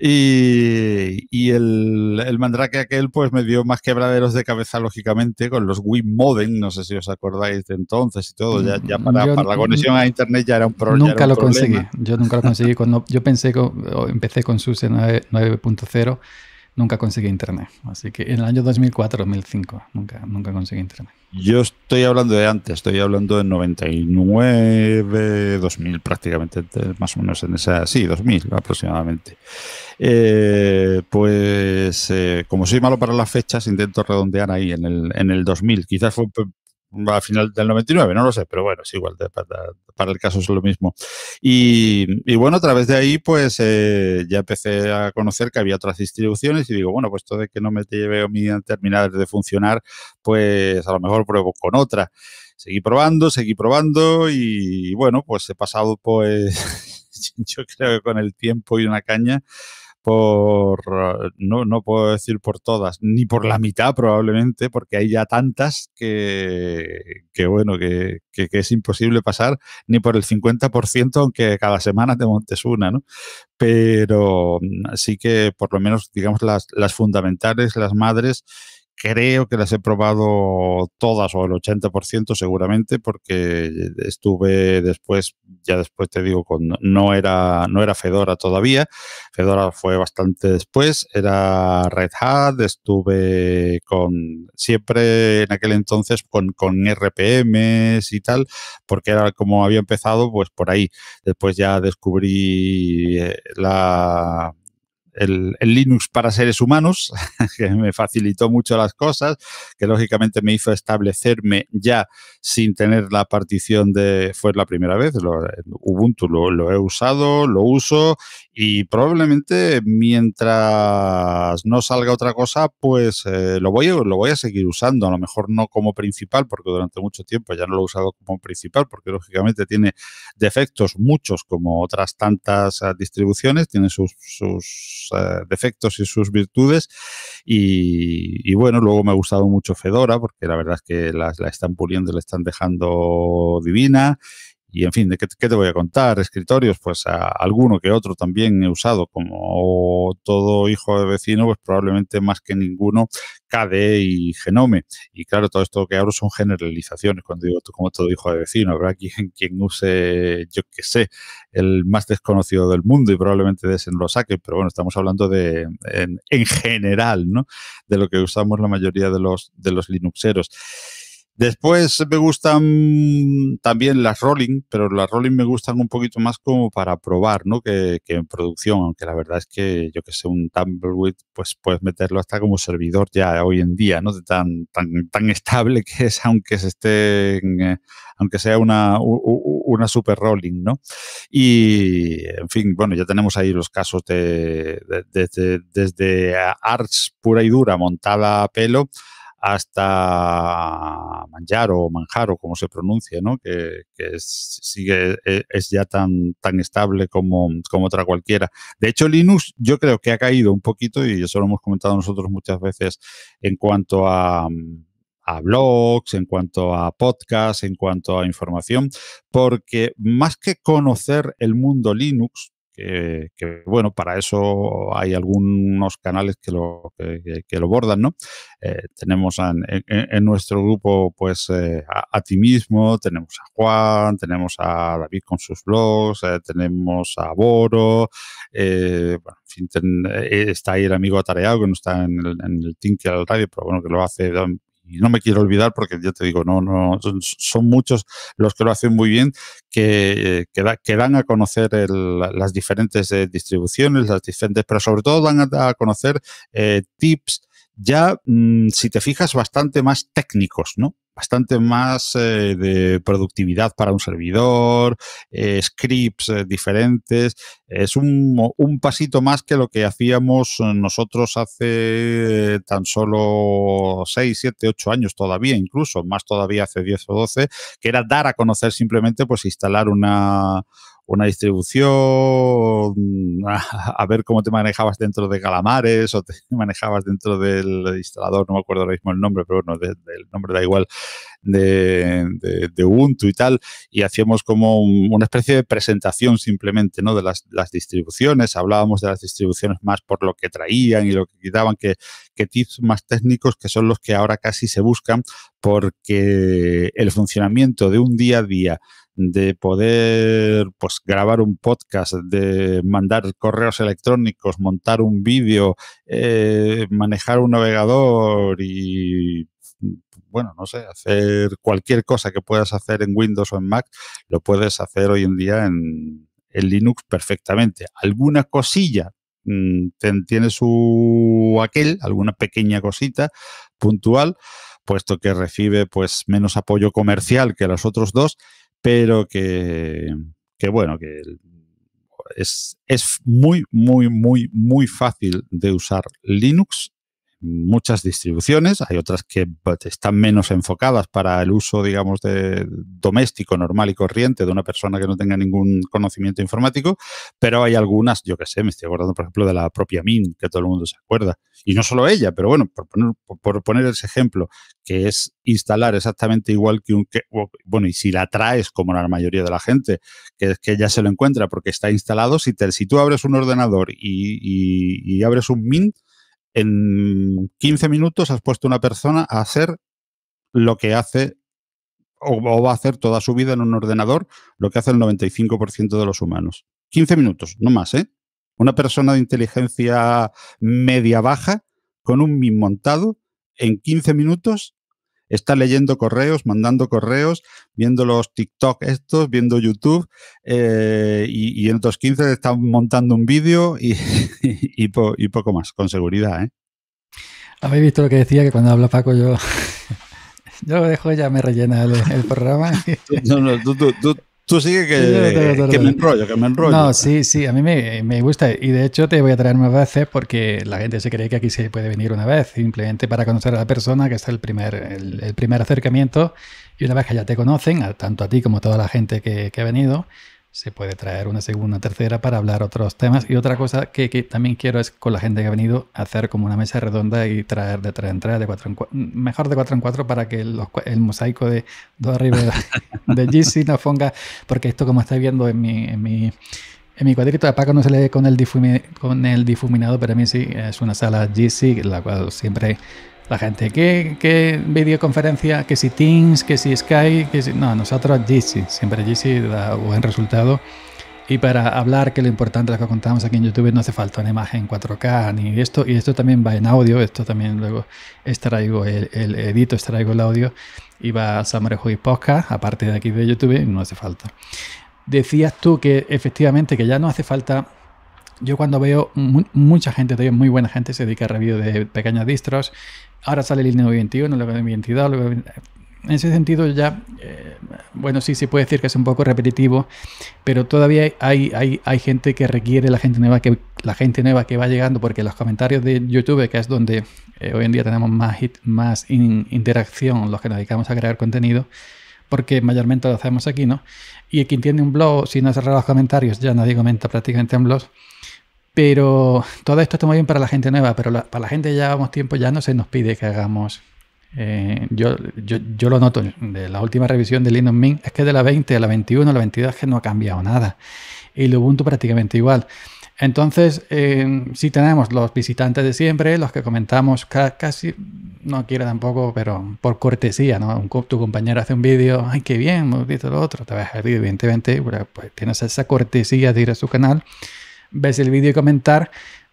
Y, el, mandrake aquel pues me dio más quebraderos de cabeza, lógicamente, con los Wii Modem, no sé si os acordáis de entonces y todo, ya, para, la conexión a internet ya era un, nunca problema. Nunca lo conseguí, yo nunca lo conseguí, cuando yo pensé, que empecé con SUSE 9.0 nunca conseguí internet. Así que en el año 2004, 2005, nunca, nunca conseguí internet. Yo estoy hablando de antes, estoy hablando de 99, 2000 prácticamente, más o menos en esa, sí, 2000 aproximadamente. Eh, pues eh, como soy malo para las fechas, intento redondear ahí en el, en el 2000. Quizás fue a final del 99, no lo sé, pero bueno, es igual, para, el caso es lo mismo. Y, bueno, a través de ahí, pues eh, ya empecé a conocer que había otras distribuciones y digo, bueno, pues de que no me lleve a mi terminar de funcionar, pues a lo mejor pruebo con otra. Seguí probando, seguí probando y, y bueno, pues he pasado, pues yo creo que con el tiempo y una caña, por, no, puedo decir por todas, ni por la mitad probablemente, porque hay ya tantas que, bueno, que, es imposible pasar ni por el 50%, aunque cada semana te montes una, ¿no? Pero mm, sí que por lo menos, digamos, las, las fundamentales, las madres, creo que las he probado todas o el 80% seguramente porque estuve después, ya después te digo, con, no, era, no era Fedora todavía, Fedora fue bastante después, era Red Hat, estuve con, siempre en aquel entonces con, con RPMs y tal, porque era como había empezado, pues por ahí. Después ya descubrí eh, la el, Linux para seres humanos, que me facilitó mucho las cosas, que lógicamente me hizo establecerme ya sin tener la partición de... Fue la primera vez, lo, Ubuntu lo, he usado, lo uso y probablemente mientras no salga otra cosa, pues eh, lo, voy, lo voy a seguir usando, a lo mejor no como principal, porque durante mucho tiempo ya no lo he usado como principal, porque lógicamente tiene defectos muchos como otras tantas ah, distribuciones, tiene sus eh, defectos y sus virtudes. Y, bueno, luego me ha gustado mucho Fedora, porque la verdad es que la, la están puliendo, la están dejando divina. Y en fin, ¿de qué, te voy a contar? Escritorios, pues alguno que otro también he usado, como todo hijo de vecino, pues probablemente más que ninguno, KDE y Genome. Y claro, todo esto que hablo son generalizaciones, cuando digo tú como todo hijo de vecino, habrá quien, quien use, yo qué sé, el más desconocido del mundo y probablemente de ese no lo saque, pero bueno, estamos hablando de, en, en general, ¿no? De lo que usamos la mayoría de los, de los Linuxeros. Después me gustan también las rolling, pero las rolling me gustan un poquito más como para probar, ¿no? Que, en producción, aunque la verdad es que yo que sé, un tumbleweed, pues puedes meterlo hasta como servidor ya hoy en día, ¿no? tan, tan, tan estable que es, aunque se esté, eh, aunque sea una, una super rolling, ¿no? Y, en fin, bueno, ya tenemos ahí los casos de, desde Arts pura y dura, montada a pelo, hasta manjar o manjar o como se pronuncia, ¿no? que, es, sigue, e, es ya tan, tan estable como, como otra cualquiera. De hecho, Linux yo creo que ha caído un poquito y eso lo hemos comentado nosotros muchas veces en cuanto a a blogs, en cuanto a podcasts, en cuanto a información, porque más que conocer el mundo Linux, que, bueno, para eso hay algunos canales que lo, que, lo bordan, ¿no? Eh, tenemos en, nuestro grupo, pues, eh, a, ti mismo, tenemos a Juan, tenemos a David con sus blogs, eh, tenemos a Boro, está ahí el amigo atareado que no está en el, en el Tinker radio, pero bueno, que lo hace y no me quiero olvidar porque ya te digo, no, no, son, muchos los que lo hacen muy bien, que, eh, que, dan a conocer las diferentes eh, distribuciones, las diferentes, pero sobre todo dan a, conocer eh, tips ya, mm, si te fijas, bastante más técnicos, ¿no? bastante más eh, de productividad para un servidor, eh, scripts eh, diferentes. Es un, un, pasito más que lo que hacíamos nosotros hace tan solo 6, 7, 8 años todavía, incluso más todavía hace 10 o 12, que era dar a conocer simplemente pues instalar una una distribución, a, ver cómo te manejabas dentro de Calamares o te manejabas dentro del instalador, no me acuerdo ahora mismo el nombre, pero bueno, del nombre da igual, de, Ubuntu y tal, y hacíamos como una especie de presentación simplemente, ¿no? De las, distribuciones, hablábamos de las distribuciones más por lo que traían y lo que quitaban, que, que tips más técnicos que son los que ahora casi se buscan, porque el funcionamiento de un día a día de poder pues, grabar un podcast, de mandar correos electrónicos, montar un vídeo, eh, manejar un navegador y, bueno, no sé, hacer cualquier cosa que puedas hacer en Windows o en Mac, lo puedes hacer hoy en día en, Linux perfectamente. Alguna cosilla mm, tiene su aquel, alguna pequeña cosita puntual, puesto que recibe pues menos apoyo comercial que los otros dos pero que, que bueno, que es, es muy, muy, muy, muy fácil de usar Linux muchas distribuciones, hay otras que pues, están menos enfocadas para el uso, digamos, de doméstico, normal y corriente de una persona que no tenga ningún conocimiento informático, pero hay algunas, yo que sé, me estoy acordando, por ejemplo, de la propia MIN, que todo el mundo se acuerda, y no solo ella, pero bueno, por poner, ese ejemplo, que es instalar exactamente igual que un... bueno, y si la traes como la mayoría de la gente, que es que ya se lo encuentra porque está instalado, si, te, si tú abres un ordenador y, y abres un MIN, en 15 minutos has puesto una persona a hacer lo que hace o, va a hacer toda su vida en un ordenador, lo que hace el 95% de los humanos. 15 minutos, no más, ¿eh? Una persona de inteligencia media-baja con un MIM montado en 15 minutos está leyendo correos, mandando correos, viendo los TikTok estos, viendo YouTube, eh, y, en otros 15 están montando un vídeo y, poco más, con seguridad. ¿eh? Habéis visto lo que decía, que cuando habla Paco yo... Yo lo dejo, ya me rellena el, programa. No, no, tú, Tú sigue que, sí, que me enrollo, que me enrollo. No, sí, sí, a mí me, me, gusta. Y de hecho te voy a traer más veces porque la gente se cree que aquí se puede venir una vez, simplemente para conocer a la persona, que es el primer, el, primer acercamiento. Y una vez que ya te conocen, tanto a ti como a toda la gente que, que ha venido, se puede traer una segunda, tercera para hablar otros temas. Y otra cosa que, también quiero es con la gente que ha venido hacer como una mesa redonda y traer de tres en tres, de cuatro en mejor de cuatro en cuatro para que el mosaico de dos arriba de GC no ponga, porque esto como estáis viendo en mi, en mi, en mi cuadrito de Paco no se lee con el, con el difuminado, pero a mí sí es una sala GC, la cual siempre la gente, ¿qué, videoconferencia? Que si Teams, que si Sky, que si... No, nosotros Jitsi, siempre Jitsi da buen resultado. Y para hablar, que lo importante es lo que contamos aquí en YouTube, no hace falta una imagen 4K ni esto, y esto también va en audio, esto también luego extraigo el, edito, extraigo el audio y va a Samurai y Podcast, aparte de aquí de YouTube, no hace falta. Decías tú que efectivamente que ya no hace falta yo cuando veo mucha gente, todavía muy buena gente, se dedica a review de pequeñas distros. Ahora sale el 21, luego 22, luego... En ese sentido ya, eh, bueno, sí se puede decir que es un poco repetitivo, pero todavía hay, hay, gente que requiere la gente nueva que la gente nueva que va llegando, porque los comentarios de YouTube, que es donde eh, hoy en día tenemos más, hit, más interacción, los que nos dedicamos a crear contenido, porque mayormente lo hacemos aquí, ¿no? Y quien tiene entiende un blog, si no cerrar los comentarios, ya nadie comenta prácticamente en blogs pero todo esto está muy bien para la gente nueva, pero para la gente ya vamos tiempo, ya no se nos pide que hagamos. Eh, yo, yo, yo, lo noto, de la última revisión de Linux Mint es que de la 20 a la 21, la 22 que no ha cambiado nada. Y Ubuntu prácticamente igual. Entonces, eh, si tenemos los visitantes de siempre, los que comentamos casi, no quiero tampoco, pero por cortesía, ¿no? Un, tu compañero hace un vídeo, ay, qué bien, hemos visto lo otro, te vas a ir, evidentemente, pues, pues tienes esa cortesía de ir a su canal ves el vídeo y comentar,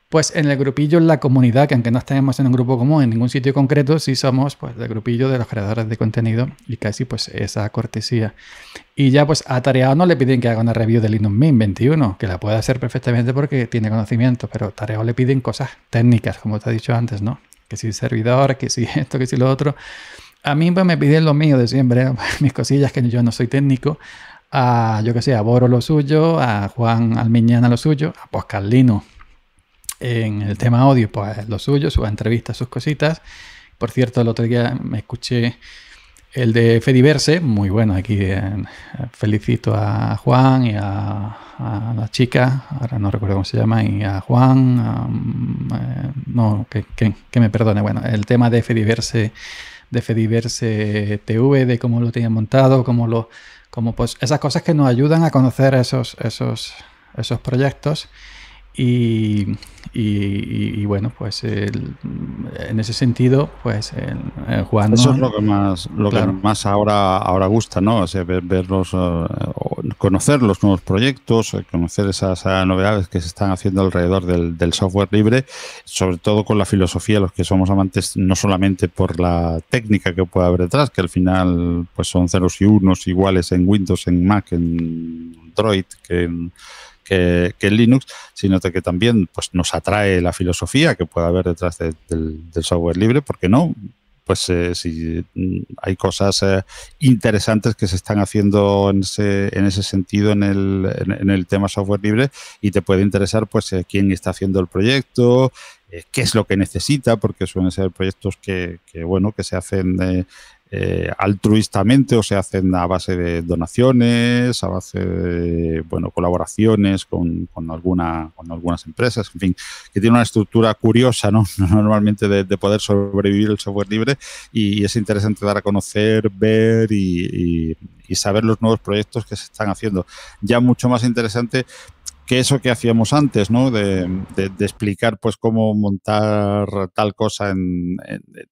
pues en el grupillo, en la comunidad, que aunque no estemos en un grupo común, en ningún sitio concreto, sí somos pues el grupillo de los creadores de contenido y casi pues esa cortesía. Y ya pues a no le piden que haga una review de Linux Mint 21, que la puede hacer perfectamente porque tiene conocimiento pero Tareao le piden cosas técnicas, como te he dicho antes, ¿no? Que si servidor, que si esto, que si lo otro. A mí pues, me piden lo mío de siempre, mis cosillas que yo no soy técnico, a, yo que sé, a Boro lo suyo, a Juan Almiñana lo suyo, a Lino en el tema odio, pues lo suyo, sus entrevistas, sus cositas. Por cierto, el otro día me escuché el de Fediverse, muy bueno. Aquí eh, felicito a Juan y a, la chica, ahora no recuerdo cómo se llama, y a Juan, eh, no, que, me perdone. Bueno, el tema de Fediverse, de Fediverse TV, de cómo lo tenían montado, cómo lo como pues esas cosas que nos ayudan a conocer esos, esos, esos proyectos y, bueno, pues en ese sentido, pues eh, jugando. Eso es lo que más, lo que más ahora, ahora gusta, ¿no? O ver, verlos, eh, conocer los nuevos proyectos, eh, conocer esas novedades que se están haciendo alrededor del, software libre, sobre todo con la filosofía, los que somos amantes, no solamente por la técnica que puede haber detrás, que al final pues son ceros y unos iguales en Windows, en Mac, en Android, que en que, que Linux, sino que también pues, nos atrae la filosofía que pueda haber detrás del, software libre, porque no? Pues eh, si mm, hay cosas eh, interesantes que se están haciendo en ese, en ese sentido en el, en, el tema software libre y te puede interesar pues eh, quién está haciendo el proyecto, qué es lo que necesita, porque suelen ser proyectos que, que bueno, que se hacen eh, altruistamente o se hacen a base de donaciones, a base de bueno, colaboraciones con, con algunas empresas, en fin, que tiene una estructura curiosa ¿no? normalmente de, poder sobrevivir el software libre y, es interesante dar a conocer, ver y saber los nuevos proyectos que se están haciendo. Ya mucho más interesante que eso que hacíamos antes, ¿no? De, explicar pues cómo montar tal cosa en,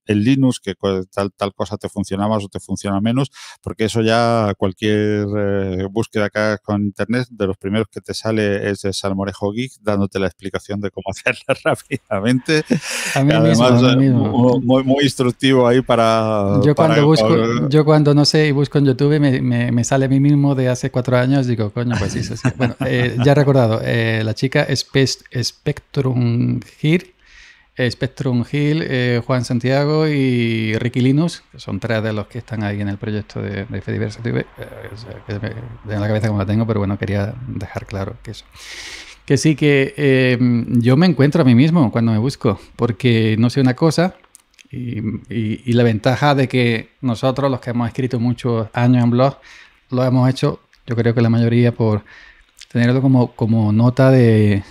en, Linux, que tal, tal cosa te funciona más o te funciona menos, porque eso ya cualquier eh, búsqueda acá con internet, de los primeros que te sale es el Salmorejo Geek dándote la explicación de cómo hacerla rápidamente. A mí mismo, eh, Muy, instructivo ahí para... Yo cuando busco, no sé y busco en YouTube me, sale a mí mismo de hace cuatro años, digo, coño, pues sí, sí, Bueno, eh, ya recordaba Eh, la chica es Spectrum Hill, eh, Spectrum Hill, eh, Juan Santiago y Ricky son tres de los que están ahí en el proyecto de, de TV. en la cabeza como la tengo, pero bueno, quería dejar claro que eso. Que sí, que yo me encuentro a mí mismo cuando me busco, porque no sé una cosa, y, y, la ventaja de que nosotros, los que hemos escrito muchos años en blog, lo hemos hecho, yo creo que la mayoría por tenerlo como, como nota de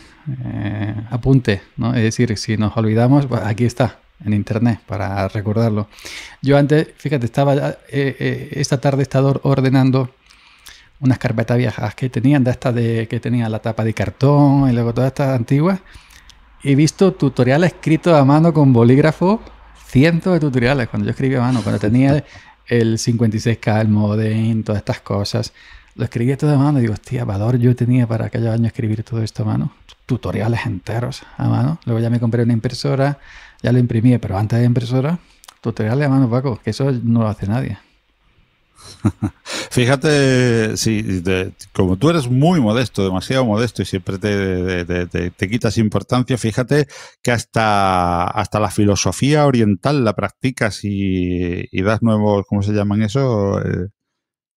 eh, apunte, ¿no? Es decir, si nos olvidamos, pues, aquí está, en internet, para recordarlo. Yo antes, fíjate, estaba eh, eh, esta tarde he estado ordenando unas carpetas viejas que tenían, de estas de, que tenían la tapa de cartón y luego todas estas antiguas. He visto tutoriales escritos a mano con bolígrafo, cientos de tutoriales, cuando yo escribía a mano, cuando tenía el 56K, el modem, todas estas cosas. Lo escribí todo a mano y digo, hostia, valor yo tenía para aquellos años escribir todo esto a mano. Tutoriales enteros a mano. Luego ya me compré una impresora, ya lo imprimí, pero antes de impresora, tutoriales a mano, Paco, que eso no lo hace nadie. Fíjate, si como tú eres muy modesto, demasiado modesto y siempre te, quitas importancia, fíjate que hasta, hasta la filosofía oriental la practicas y, das nuevos, ¿cómo se llaman eso? Eh,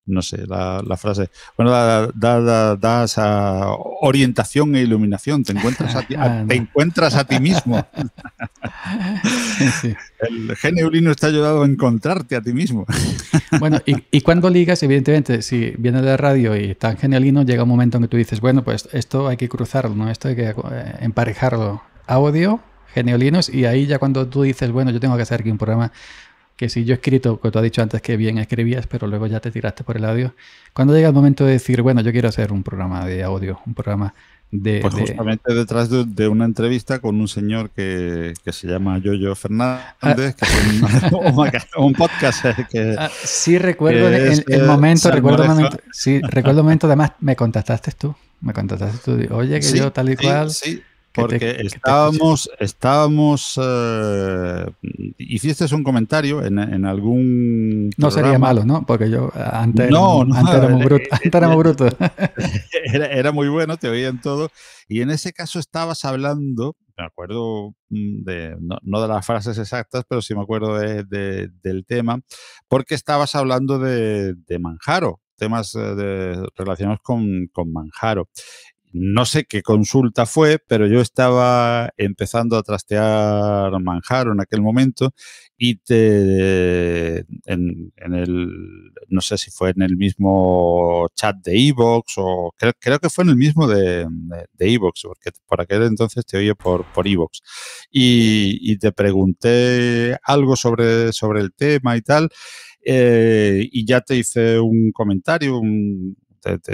no sé, la, frase. Bueno, das orientación e iluminación, te encuentras a ti, ah, te encuentras a ti mismo. El genio está ayudado a encontrarte a ti mismo. bueno, y, cuando ligas, evidentemente, si viene de radio y tan genialino, llega un momento en que tú dices, bueno, pues esto hay que cruzarlo, ¿no? Esto hay que eh, emparejarlo. Audio, geneolinos, y ahí ya cuando tú dices, bueno, yo tengo que hacer aquí un programa que si yo he escrito, que tú has dicho antes que bien escribías, pero luego ya te tiraste por el audio, cuando llega el momento de decir, bueno, yo quiero hacer un programa de audio, un programa de... Pues justamente detrás de, una entrevista con un señor que, se llama Yoyo Fernández, ah, que es un, ah. podcast ah, eh, sí, recuerdo el, momento, recuerdo el momento, recuerdo momento, además me contactaste tú, me contactaste tú, oye, que yo tal y cual... Sí. Porque estábamos, estábamos, eh, hiciste un comentario en, algún... No sería malo, ¿no? Porque yo antes, no, era, no, antes, era, muy bruto, era, muy bueno, te oían todo. Y en ese caso estabas hablando, me acuerdo mm, de, no, de las frases exactas, pero sí me acuerdo del tema, porque estabas hablando de, Manjaro temas eh, relacionados con, con Manjaro. No sé qué consulta fue, pero yo estaba empezando a trastear Manjaro en aquel momento y te, en, el, no sé si fue en el mismo chat de Evox o creo, que fue en el mismo de, de Evox, porque por aquel entonces te oía por, por Evox. Y, te pregunté algo sobre, sobre el tema y tal. Eh, y ya te hice un comentario, un,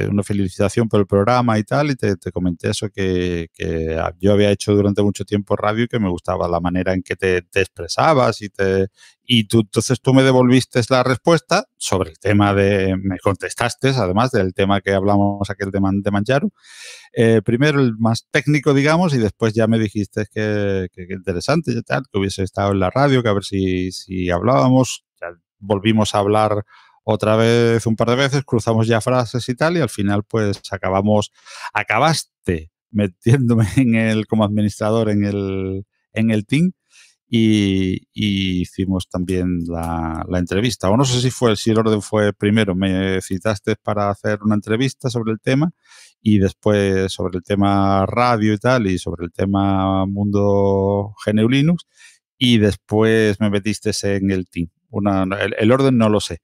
una felicitación por el programa y tal, y te, comenté eso que, que, yo había hecho durante mucho tiempo radio y que me gustaba la manera en que te, expresabas y te... Y tú, entonces tú me devolviste la respuesta sobre el tema de... Me contestaste, además del tema que hablamos aquel de, Man, de eh, primero el más técnico, digamos, y después ya me dijiste que, que, interesante, y tal, que hubiese estado en la radio, que a ver si, si hablábamos. Ya volvimos a hablar otra vez un par de veces, cruzamos ya frases y tal, y al final pues acabamos, acabaste metiéndome en el, como administrador en el, en el team y, hicimos también la, entrevista. O no sé si fue, si el orden fue primero, me citaste para hacer una entrevista sobre el tema y después sobre el tema radio y tal y sobre el tema mundo GNU Linux y después me metiste en el team el, orden no lo sé.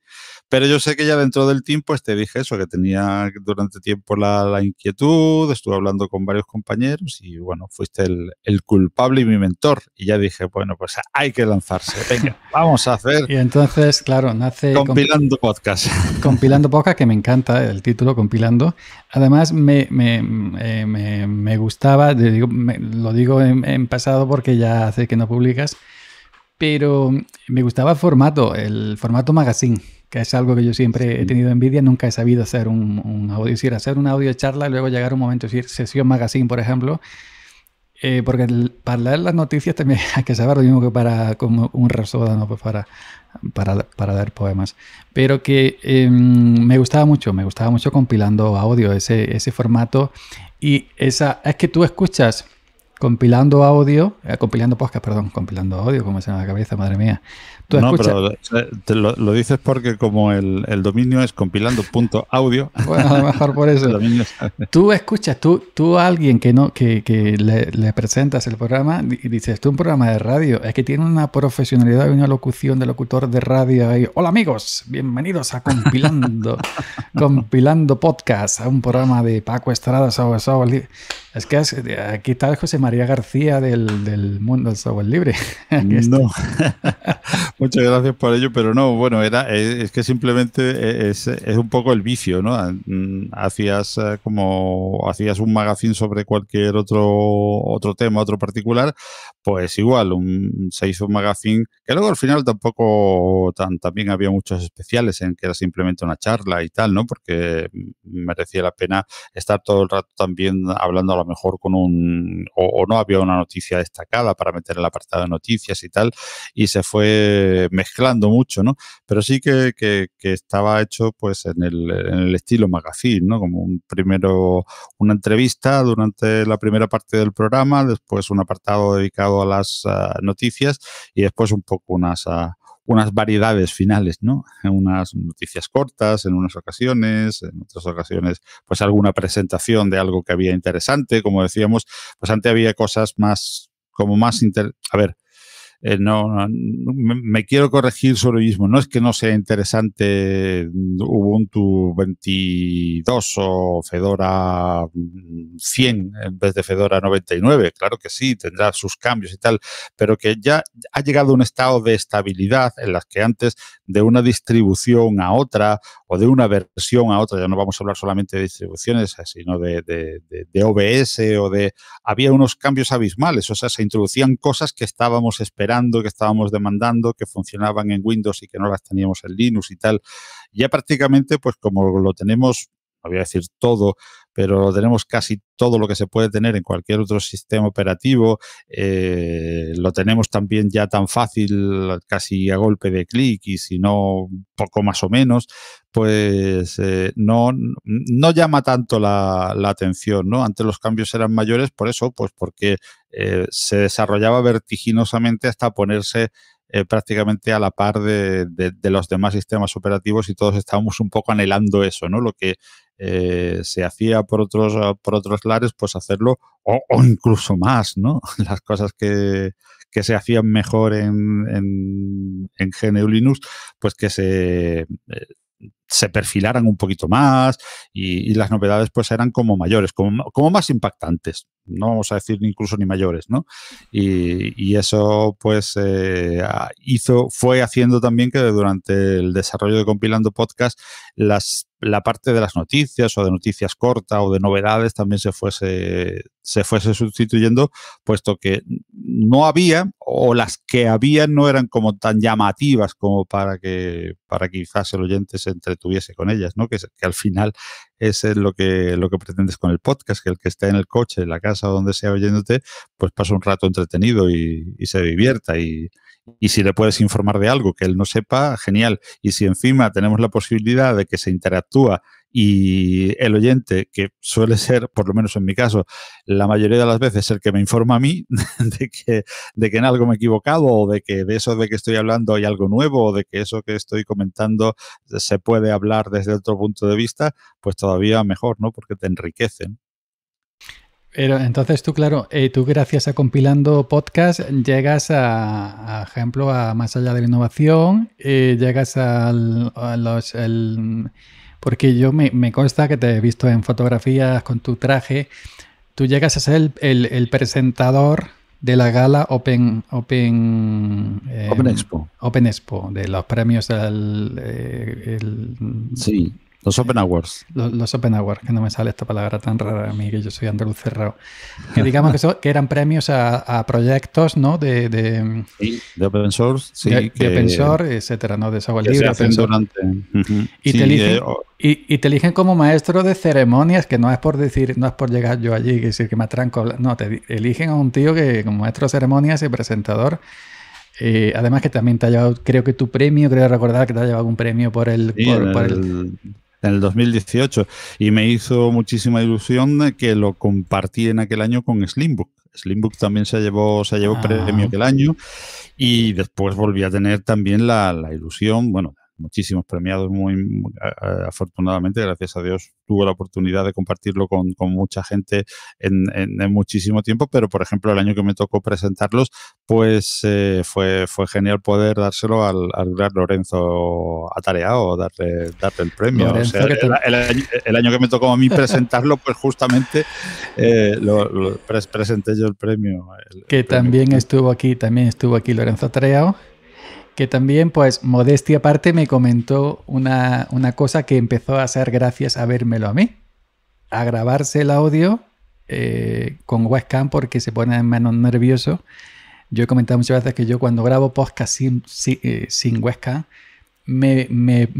Pero yo sé que ya dentro del tiempo este te dije eso, que tenía durante tiempo la, inquietud, estuve hablando con varios compañeros y bueno, fuiste el, culpable y mi mentor. Y ya dije, bueno, pues hay que lanzarse, venga, vamos a hacer. y entonces, claro, nace... Compilando podcast. compilando podcast, que me encanta el título, compilando. Además, me, me, eh, me, gustaba, lo digo en pasado porque ya hace que no publicas pero me gustaba el formato, el formato magazine, que es algo que yo siempre he tenido envidia, nunca he sabido hacer un, audio, decir, hacer un audio charla, y luego llegar un momento, decir, sesión magazine, por ejemplo, eh, porque para leer las noticias también hay que saber lo mismo que para como un resódano pues para, para, para, leer poemas. Pero que em, me gustaba mucho, me gustaba mucho compilando audio, ese, ese formato. Y esa es que tú escuchas compilando audio, eh, compilando podcast, perdón, compilando audio, como se me la cabeza, madre mía. no, pero lo, dices porque como el, dominio es compilando.audio. bueno, a lo mejor por eso. tú escuchas, tú, tú a alguien que no, que, le, presentas el programa y dices, esto es un programa de radio, es que tiene una profesionalidad y una locución de locutor de radio ahí. Hola amigos, bienvenidos a Compilando, Compilando Podcast, a un programa de Paco Estrada, sobre, sobre es que aquí está José María García del, del mundo del software libre. no. Muchas gracias por ello, pero no, bueno, era, eh, es, que simplemente eh, es, es, un poco el vicio, ¿no? Ah, mm, hacías eh, como hacías un magazine sobre cualquier otro, otro tema, otro particular, pues igual, se hizo un magazine que luego al final tampoco también había muchos especiales en que era simplemente una charla y tal, ¿no? Porque merecía la pena estar todo el rato también hablando a la mejor con un, o, no había una noticia destacada para meter en el apartado de noticias y tal, y se fue mezclando mucho, ¿no? Pero sí que, que, estaba hecho pues en el, en el, estilo magazine, ¿no? Como un primero, una entrevista durante la primera parte del programa, después un apartado dedicado a las ah, noticias y después un poco unas... Ah, unas variedades finales, ¿no? En unas noticias cortas, en unas ocasiones, en otras ocasiones, pues alguna presentación de algo que había interesante, como decíamos, pues antes había cosas más, como más, a ver, eh, no, me, quiero corregir sobre mismo. No es que no sea interesante mm, Ubuntu 22 o Fedora 100 mm, en vez de Fedora 99. Claro que sí, tendrá sus cambios y tal, pero que ya ha llegado un estado de estabilidad en las que antes de una distribución a otra o de una versión a otra, ya no vamos a hablar solamente de distribuciones, eh, sino de, de, OBS o de... Había unos cambios abismales, o sea, se introducían cosas que estábamos esperando que estábamos demandando, que funcionaban en Windows y que no las teníamos en Linux y tal. Ya prácticamente, pues como lo tenemos voy a decir todo, pero tenemos casi todo lo que se puede tener en cualquier otro sistema operativo. Eh, lo tenemos también ya tan fácil, casi a golpe de clic y si no, poco más o menos, pues eh, no, no llama tanto la, atención. ¿no? Antes los cambios eran mayores, por eso, pues porque eh, se desarrollaba vertiginosamente hasta ponerse eh, prácticamente a la par de, de, los demás sistemas operativos y todos estábamos un poco anhelando eso, ¿no? Lo que eh, se hacía por otros, ah, por otros lares, pues hacerlo o, incluso más, ¿no? Las cosas que, se hacían mejor en, en, GNU Linux, pues que se... Eh, se perfilaran un poquito más y, las novedades pues eran como mayores, como, como más impactantes no vamos a decir incluso ni mayores, ¿no? Y, eso pues eh, hizo, fue haciendo también que durante el desarrollo de Compilando Podcast las, la parte de las noticias o de noticias cortas o de novedades también se fuese, se fuese sustituyendo, puesto que no había o las que había no eran como tan llamativas como para que, para que quizás el oyente se entretuviese con ellas, ¿no? Que, que al final ese es lo que, lo que pretendes con el podcast, que el que esté en el coche, en la casa o donde sea oyéndote, pues pasa un rato entretenido y, y se divierta y, y si le puedes informar de algo que él no sepa, genial. Y si encima tenemos la posibilidad de que se interactúa y el oyente, que suele ser, por lo menos en mi caso, la mayoría de las veces el que me informa a mí de que, de que en algo me he equivocado o de que de eso de que estoy hablando hay algo nuevo o de que eso que estoy comentando se puede hablar desde otro punto de vista, pues todavía mejor, ¿no? Porque te enriquecen. Pero entonces tú, claro, eh, tú gracias a compilando podcast llegas a, ejemplo, a más allá de la innovación, eh, llegas al, a los, porque yo me, consta que te he visto en fotografías con tu traje. Tú llegas a ser el, presentador de la gala Open Open, em, Expo. Open Expo, de los premios al eh, sí. Los Open Awards. Eh, los, Open Awards, que no me sale esta palabra tan rara a mí, que yo soy andaluz cerrado. Que digamos que, que eran premios a, proyectos, ¿no? De, de, open source, De, open source, etcétera, ¿no? De software libre. y, te eligen, eh, y, te eligen, como maestro de ceremonias, que no es por decir, no es por llegar yo allí y decir que me atranco. No, te eligen a un tío que como maestro de ceremonias y presentador. Eh, además que también te ha llevado, creo que tu premio, creo recordar que te ha llevado un premio por, por el en el 2018. Y me hizo muchísima ilusión que lo compartí en aquel año con Slimbook. Slimbook también se llevó, se llevó ah. premio aquel año y después volví a tener también la ilusión, bueno, muchísimos premiados, muy, afortunadamente, gracias a Dios, tuve la oportunidad de compartirlo con, mucha gente en, muchísimo tiempo, pero por ejemplo el año que me tocó presentarlos, pues eh, fue, fue genial poder dárselo al, gran Lorenzo Atareado, darle, el premio. o el, año que me tocó a mí presentarlo, pues justamente eh, presenté yo el premio. que también estuvo aquí, también estuvo aquí Lorenzo Atareado que también, pues, modestia aparte, me comentó una, cosa que empezó a hacer gracias a vérmelo a mí. A grabarse el audio eh, con webcam porque se pone menos nervioso. Yo he comentado muchas veces que yo cuando grabo podcast sin, eh, sin, webcam me,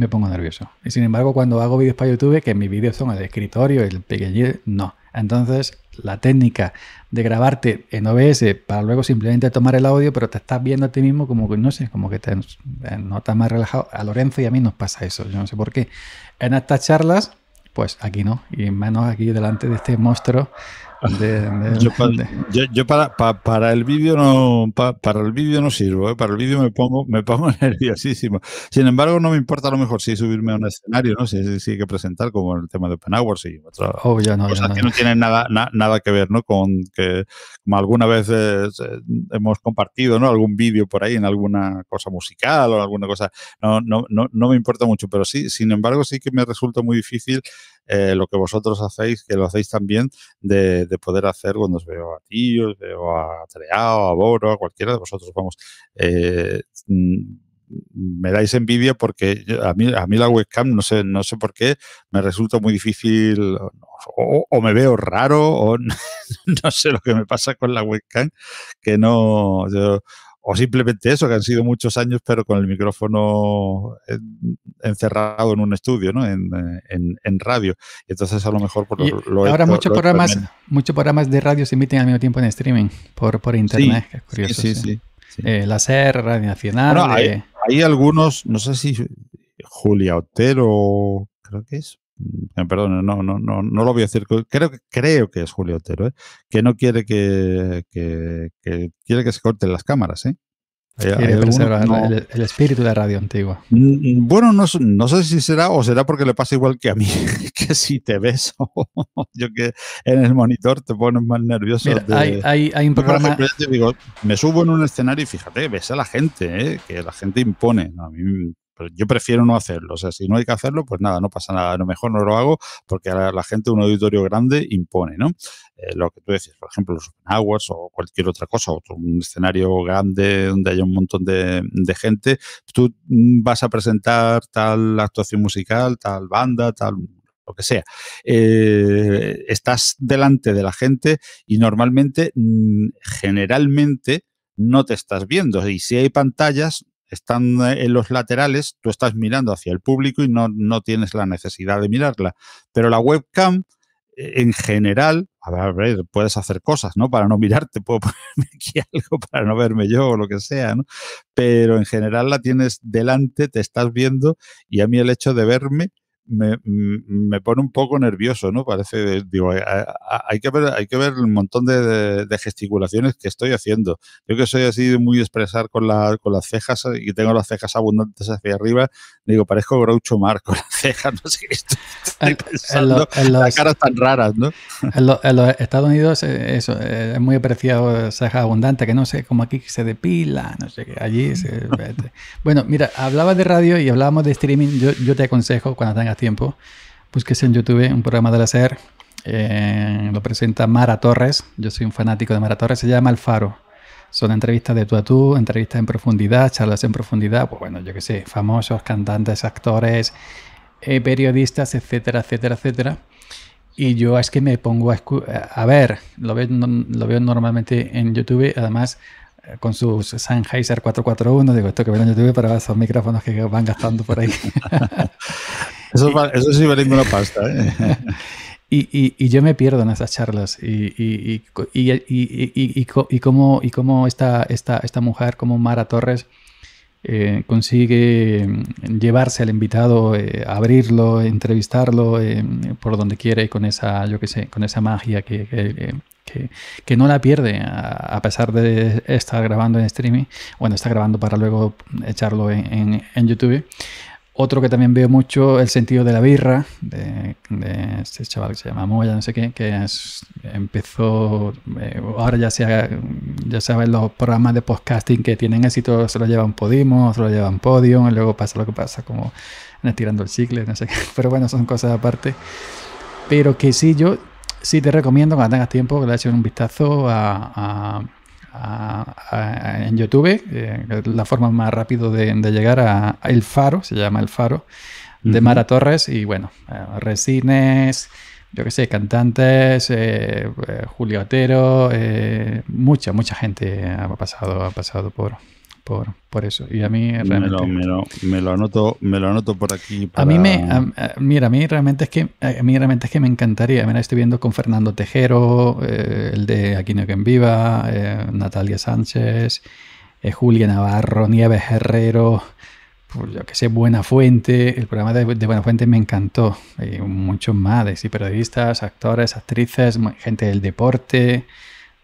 pongo nervioso. Y sin embargo, cuando hago vídeos para YouTube, que mis vídeos son el escritorio, el pequeño, no. Entonces, la técnica de grabarte en OBS para luego simplemente tomar el audio, pero te estás viendo a ti mismo como que, no sé, como que te eh, notas más relajado. A Lorenzo y a mí nos pasa eso, yo no sé por qué. En estas charlas, pues aquí no, y menos aquí delante de este monstruo yo, para, para, el vídeo no para el vídeo no sirvo, ¿eh? para el vídeo me pongo me pongo nerviosísimo. Sin embargo, no me importa a lo mejor si subirme a un escenario, ¿no? Si, si hay que presentar como el tema de Open Hours y otras oh, no, cosas que no tienen nada nada que ver, ¿no? Con que como alguna vez eh, hemos compartido, ¿no? Algún vídeo por ahí en alguna cosa musical o alguna cosa. No, no, no, no me importa mucho, pero sí, sin embargo, sí que me resulta muy difícil eh, lo que vosotros hacéis, que lo hacéis también, de, poder hacer cuando os veo a ti, os veo a Treao, a Boro, a cualquiera de vosotros, vamos. Eh, mm, me dais envidia porque a mí, a mí la webcam, no sé, no sé por qué, me resulta muy difícil o, me veo raro o no, sé lo que me pasa con la webcam, que no, o simplemente eso, que han sido muchos años, pero con el micrófono encerrado en un estudio, ¿no? Eh, en, radio. Entonces, a lo mejor por lo, Ahora muchos, programas, muchos programas de radio se emiten al mismo tiempo en streaming, por, por internet, curioso. Sí, sí, eh, la SER, Radio Nacional. hay, eh. hay, algunos, no sé si Julia Otero, creo que es, eh, perdón, no, no, no, no lo voy a decir, creo, creo que es Julio Otero, ¿eh? que no quiere que, que, quiere que se corten las cámaras, ¿eh? el, espíritu de radio antigua. Mm, mm, bueno, no, no, sé si será o será porque le pasa igual que a mí, que si te ves yo que en el monitor te pones más nervioso. hay, hay, hay, digo, me subo en un escenario y fíjate, ves a la gente, ¿eh? que la gente impone. A mí yo prefiero no hacerlo. O sea, si no hay que hacerlo, pues nada, no pasa nada. A lo mejor no lo hago porque a la, gente, un auditorio grande, impone, ¿no? Eh, lo que tú decías, por ejemplo, los aguas o cualquier otra cosa, un escenario grande donde haya un montón de, gente, tú mm, vas a presentar tal actuación musical, tal banda, tal lo que sea. Eh, estás delante de la gente y normalmente, mm, generalmente, no te estás viendo. Y si hay pantallas, están eh, en los laterales, tú estás mirando hacia el público y no, no tienes la necesidad de mirarla. Pero la webcam, eh, en general, a ver, a ver, puedes hacer cosas, ¿no? Para no mirarte, puedo ponerme aquí algo para no verme yo o lo que sea, ¿no? Pero en general la tienes delante, te estás viendo y a mí el hecho de verme me, mm, me, pone un poco nervioso, ¿no? Parece, digo, hay, que ver, hay que ver un montón de, gesticulaciones que estoy haciendo. Yo que soy así muy expresar con, la, con las cejas eh, y tengo las cejas abundantes hacia arriba, digo, parezco Groucho Mar con las cejas, no sé qué estoy, pensando, en, las caras tan raras, ¿no? En, los Estados Unidos eh, eso, eh, es muy apreciado cejas abundantes, que no sé, como aquí se depila, no sé qué, allí se... bueno, mira, hablabas de radio y hablábamos de streaming, yo, yo te aconsejo cuando tengas tiempo, busques en YouTube un programa del hacer. Eh, lo presenta Mara Torres. Yo soy un fanático de Mara Torres. Se llama El Faro. Son entrevistas de tú a tú, entrevistas en profundidad, charlas en profundidad. Pues bueno, yo qué sé, famosos, cantantes, actores, eh, periodistas, etcétera, etcétera, etcétera. Y yo es que me pongo a, ver, lo veo, lo veo normalmente en YouTube, además eh, con sus Sennheiser 441, digo esto que veo en YouTube, pero esos micrófonos que van gastando por ahí. Eso, sí vale una pasta. ¿eh? Y, y, y, yo me pierdo en esas charlas y, y, y cómo, y cómo esta, esta, esta mujer, como Mara Torres, eh, consigue mm, llevarse al invitado, eh, abrirlo, entrevistarlo por donde quiere y con esa, yo qué sé, con esa magia que, que, no la pierde a, pesar de estar grabando en streaming, bueno, está grabando para luego echarlo en, en YouTube, otro que también veo mucho, el sentido de la birra, de, este chaval que se llama Moya, no sé qué, que empezó, eh, ahora ya sea, ya saben los programas de podcasting que tienen éxito, se lo llevan Podimo, se lo llevan Podium, y luego pasa lo que pasa, como estirando el chicle, no sé qué, pero bueno, son cosas aparte. Pero que sí, yo sí te recomiendo cuando tengas tiempo que le eches un vistazo a en YouTube, eh, la forma más rápida de, llegar a, El Faro, se llama El Faro, de Mara Torres y bueno, eh, Resines, yo que sé, cantantes, eh, Julio Atero mucha, mucha gente ha pasado, ha pasado por por, eso. Y a mí realmente... Me lo, anoto, por aquí. A mí me... mira, a mí, realmente es que, mí realmente es que me encantaría. Mira, estoy viendo con Fernando Tejero, eh, el de Aquino en Viva, eh, Natalia Sánchez, eh, Julia Navarro, Nieves Herrero, pues, yo que sé, Buena Fuente. El programa de, de Buena Fuente me encantó. muchos más, periodistas, actores, actrices, gente del deporte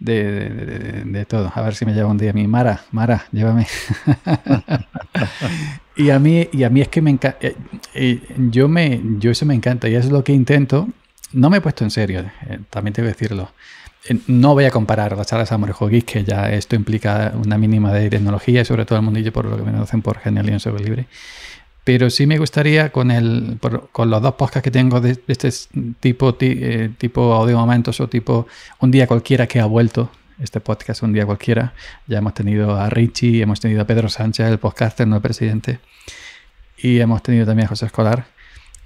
de, de, todo. A ver si me lleva un día a mí. Mara, Mara, llévame. y, a mí, y a mí es que me encanta. Eh, eh, yo, me, yo eso me encanta y es lo que intento. No me he puesto en serio, eh, también te voy a decirlo. no voy a comparar las salas a Hoggies, que ya esto implica una mínima de tecnología, y sobre todo el mundillo por lo que me conocen por Genial y sobre Libre pero sí me gustaría con, el, con los dos podcasts que tengo de, este tipo, eh, tipo audio momentos o tipo un día cualquiera que ha vuelto, este podcast un día cualquiera, ya hemos tenido a Richie, hemos tenido a Pedro Sánchez, el podcaster, no el presidente, y hemos tenido también a José Escolar,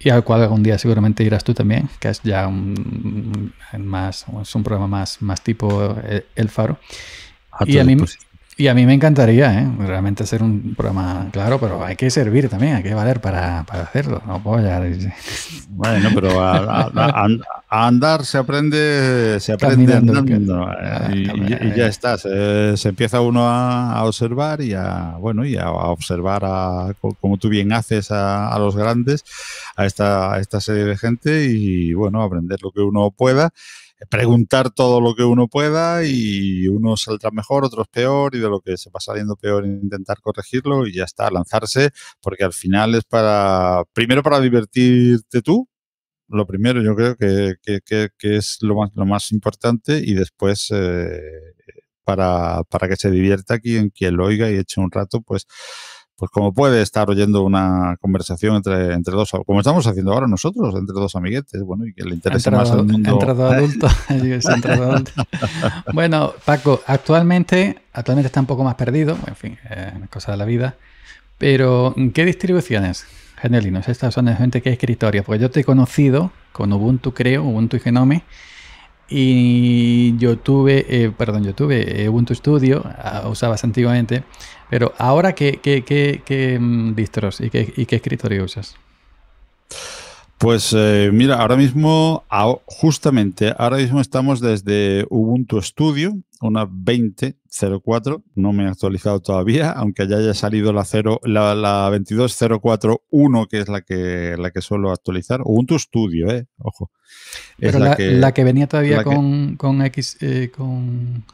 y al cual algún día seguramente irás tú también, que es ya un, más, es un programa más, más tipo eh, El, Faro. A y a mí, y a mí me encantaría, ¿eh? Realmente hacer un programa claro, pero hay que servir también, hay que valer para, para hacerlo, no Bueno, pero a, andar se aprende, se aprende andando, eh, ah, y, ya está. Se, empieza uno a, observar y a, bueno, y a, observar, a, como tú bien haces, a, los grandes, a esta, esta serie de gente y, bueno, aprender lo que uno pueda preguntar todo lo que uno pueda y unos saldrán mejor, otros peor y de lo que se va saliendo peor intentar corregirlo y ya está, lanzarse, porque al final es para, primero para divertirte tú, lo primero yo creo que, que, es lo más, lo más importante y después... Eh, para, para que se divierta quien, quien lo oiga y eche un rato, pues pues como puede estar oyendo una conversación entre, entre dos, como estamos haciendo ahora nosotros, entre dos amiguetes, bueno, y que le interese más mundo. Entre dos bueno, Paco, actualmente, actualmente está un poco más perdido, en fin, eh, cosa de la vida, pero ¿qué distribuciones? Genelinos? estas son de gente que es escritorio, porque yo te he conocido con Ubuntu, creo, Ubuntu y Genome, y yo tuve, eh, perdón, yo tuve eh, Ubuntu Studio, ah, usabas antiguamente, pero ahora, ¿qué, qué, mm, distros y qué, y escritorio usas? Pues eh, mira, ahora mismo, justamente, ahora mismo estamos desde Ubuntu Studio, una 20.04, no me he actualizado todavía, aunque ya haya salido la, la, 22.041, que es la que, la que suelo actualizar. Ubuntu Studio, eh, ojo. Es Pero la, que, venía todavía con, X, eh, con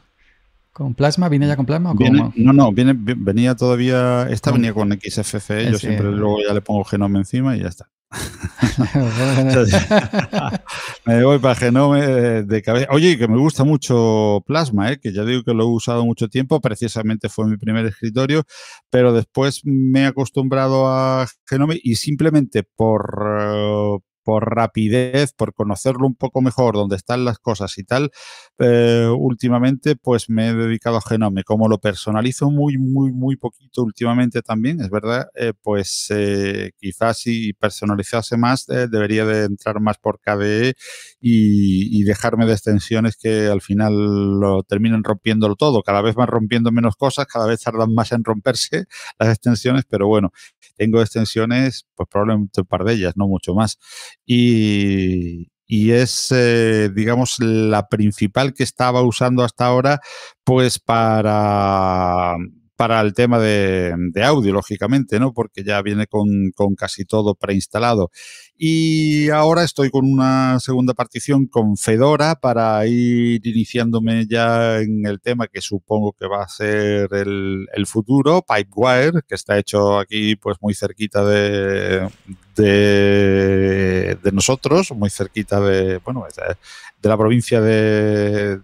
¿Con plasma? ¿Viene ya con plasma? O no, no, viene, venía todavía. Esta venía con XFCE. yo siempre luego ya le pongo Genome encima y ya está. me voy para Genome de cabeza. Oye, que me gusta mucho plasma, ¿eh? que ya digo que lo he usado mucho tiempo. Precisamente fue mi primer escritorio, pero después me he acostumbrado a Genome y simplemente por. Eh, por rapidez, por conocerlo un poco mejor, dónde están las cosas y tal, eh, últimamente pues me he dedicado a Genome. Como lo personalizo muy, muy, muy poquito últimamente también, es verdad, eh, pues eh, quizás si personalizase más debería de entrar más por KDE y, dejarme de extensiones que al final lo terminan rompiéndolo todo. Cada vez van rompiendo menos cosas, cada vez tardan más en romperse las extensiones, pero bueno, tengo extensiones, pues probablemente un par de ellas, no mucho más. Y, y es, eh, digamos, la principal que estaba usando hasta ahora, pues para para el tema de, audio, lógicamente, ¿no? Porque ya viene con, casi todo preinstalado. Y ahora estoy con una segunda partición con Fedora para ir iniciándome ya en el tema que supongo que va a ser el, el futuro, Pipewire, que está hecho aquí pues muy cerquita de, de, nosotros, muy cerquita de, bueno, de la provincia de,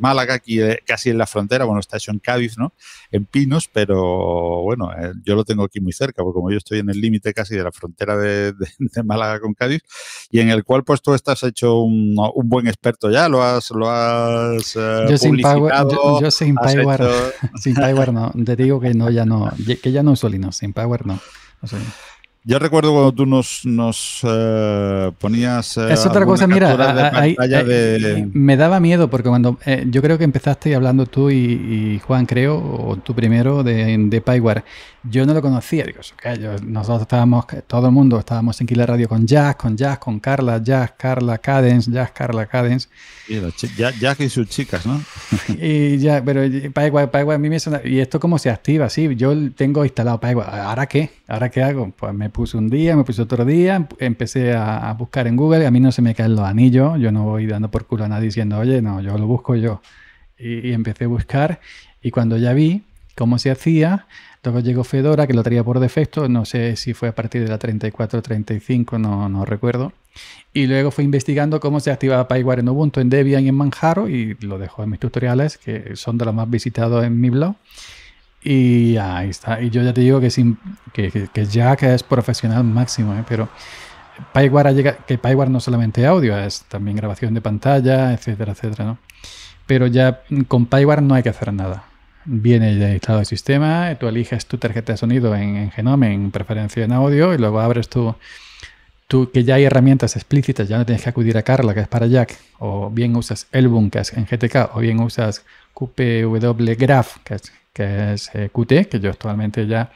Málaga, aquí eh, casi en la frontera, bueno, está hecho en Cádiz, ¿no? En Pinos, pero bueno, eh, yo lo tengo aquí muy cerca, porque como yo estoy en el límite casi de la frontera de, Málaga con Cádiz, y en el cual pues tú estás hecho un, buen experto ya, lo has, lo eh, yo, sin Power, no, te digo que no, ya no, que ya no uso sin Power no. Yo recuerdo cuando tú nos, nos eh, ponías. Eh, es otra cosa, mira. Eh, me daba miedo porque cuando. yo creo que empezaste hablando tú y, Juan, creo, o tú primero, de, de Pyware. Yo no lo conocía. Digo, nosotros estábamos, todo el mundo estábamos en Killer Radio con Jazz, con Jazz, con Carla, Jazz, Carla, Cadence, Jazz, Carla, Cadence. Y Jazz y sus chicas, ¿no? y ya, pero Pyware, Pyware, a mí me ¿Y esto cómo se activa? Sí, yo tengo instalado Pyware. ¿Ahora qué? ¿Ahora qué hago? Pues me puse un día, me puse otro día, empecé a, buscar en Google, y a mí no se me caen los anillos, yo no voy dando por culo a nadie diciendo, oye, no, yo lo busco yo. Y, empecé a buscar y cuando ya vi cómo se hacía, luego llegó Fedora, que lo traía por defecto, no sé si fue a partir de la 34 35, no, no recuerdo. Y luego fui investigando cómo se activaba PyWare en Ubuntu, en Debian y en Manjaro, y lo dejo en mis tutoriales, que son de los más visitados en mi blog. Y ahí está. Y yo ya te digo que, sin, que, que, que Jack es profesional máximo, ¿eh? pero Pywar llega que PyWare no solamente audio, es también grabación de pantalla, etcétera, etcétera, Pero ya con Pywar no hay que hacer nada. Viene ya instalado el sistema, tú eliges tu tarjeta de sonido en, en Genome, en preferencia en audio, y luego abres tu, tú que ya hay herramientas explícitas, ya no tienes que acudir a Carla, que es para Jack, o bien usas Elbum, que es en GTK, o bien usas QPW Graph, que es que es eh, Qt, que yo actualmente ya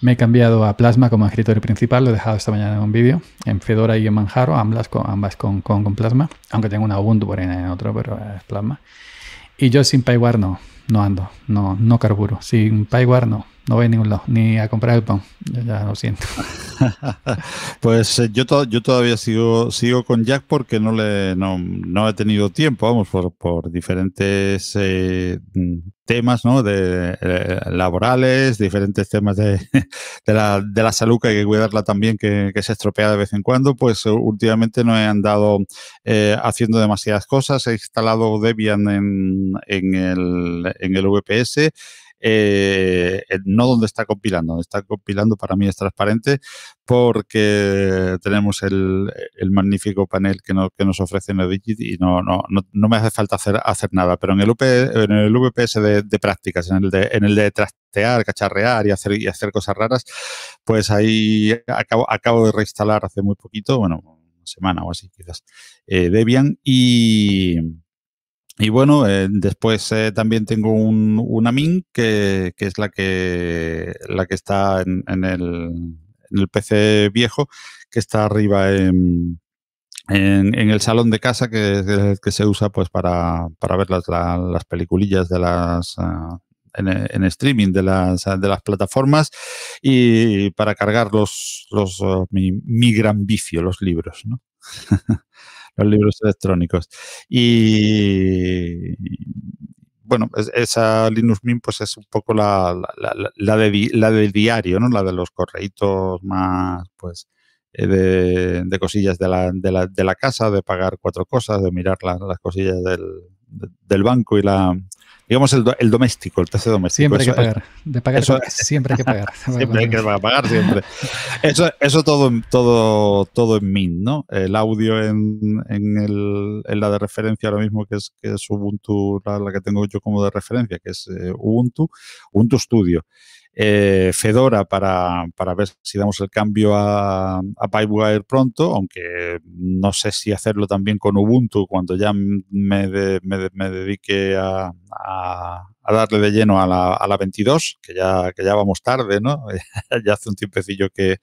me he cambiado a Plasma como escritorio principal, lo he dejado esta mañana en un vídeo, en Fedora y en Manjaro, ambas, con, ambas con, Plasma, aunque tengo una Ubuntu por ahí en otro, pero es Plasma. Y yo sin PyWare no, no ando, no, no carburo, sin PyWare no no voy a ningún lado, ni a comprar el pan. ya lo siento. pues eh, yo, yo todavía sigo, sigo con Jack porque no, le, no, no he tenido tiempo, vamos, por, diferentes eh, temas ¿no? de, eh, laborales, diferentes temas de, la, salud que hay que cuidarla también, que, se estropea de vez en cuando, pues últimamente no he andado haciendo demasiadas cosas. He instalado Debian en, en, el, en el VPS eh, no donde está compilando. Donde está compilando para mí es transparente porque tenemos el, magnífico panel que, nos ofrece NeoDigit y no, no, no, me hace falta hacer, hacer nada. Pero en el, VPS de, prácticas, en el de, en el de trastear, cacharrear y hacer, y hacer cosas raras, pues ahí acabo, de reinstalar hace muy poquito, bueno, una semana o así quizás, eh, Debian y y bueno, eh, después eh, también tengo un, una min que, es la que, la que está en, el, PC viejo, que está arriba en, el salón de casa, que que se usa pues para, ver las, peliculillas de las... Ah, en, streaming de las, de las plataformas y para cargar los, los oh, mi, gran vicio, los libros. ¿no? los libros electrónicos. Y bueno, esa Linux Mint pues es un poco la, la, de, la del diario, ¿no? La de los correitos más, pues, eh, de, cosillas de la, de, de la, casa, de pagar cuatro cosas, de mirar las cosillas del, del banco y la, digamos, el, el doméstico, el tercer doméstico. Siempre hay que pagar. De pagar siempre hay que pagar. siempre hay que pagar, siempre. Eso, eso todo, todo, todo en min ¿no? El audio en, en, el, en la de referencia ahora mismo, que es, que Ubuntu, la, que tengo yo como de referencia, que es eh, Ubuntu, Ubuntu Studio. Eh, Fedora para, ver si damos el cambio a, a Pipewire pronto, aunque no sé si hacerlo también con Ubuntu cuando ya me, dedique a, darle de lleno a la, a 22, que ya, que vamos tarde, ¿no? ya hace un tiempecillo que,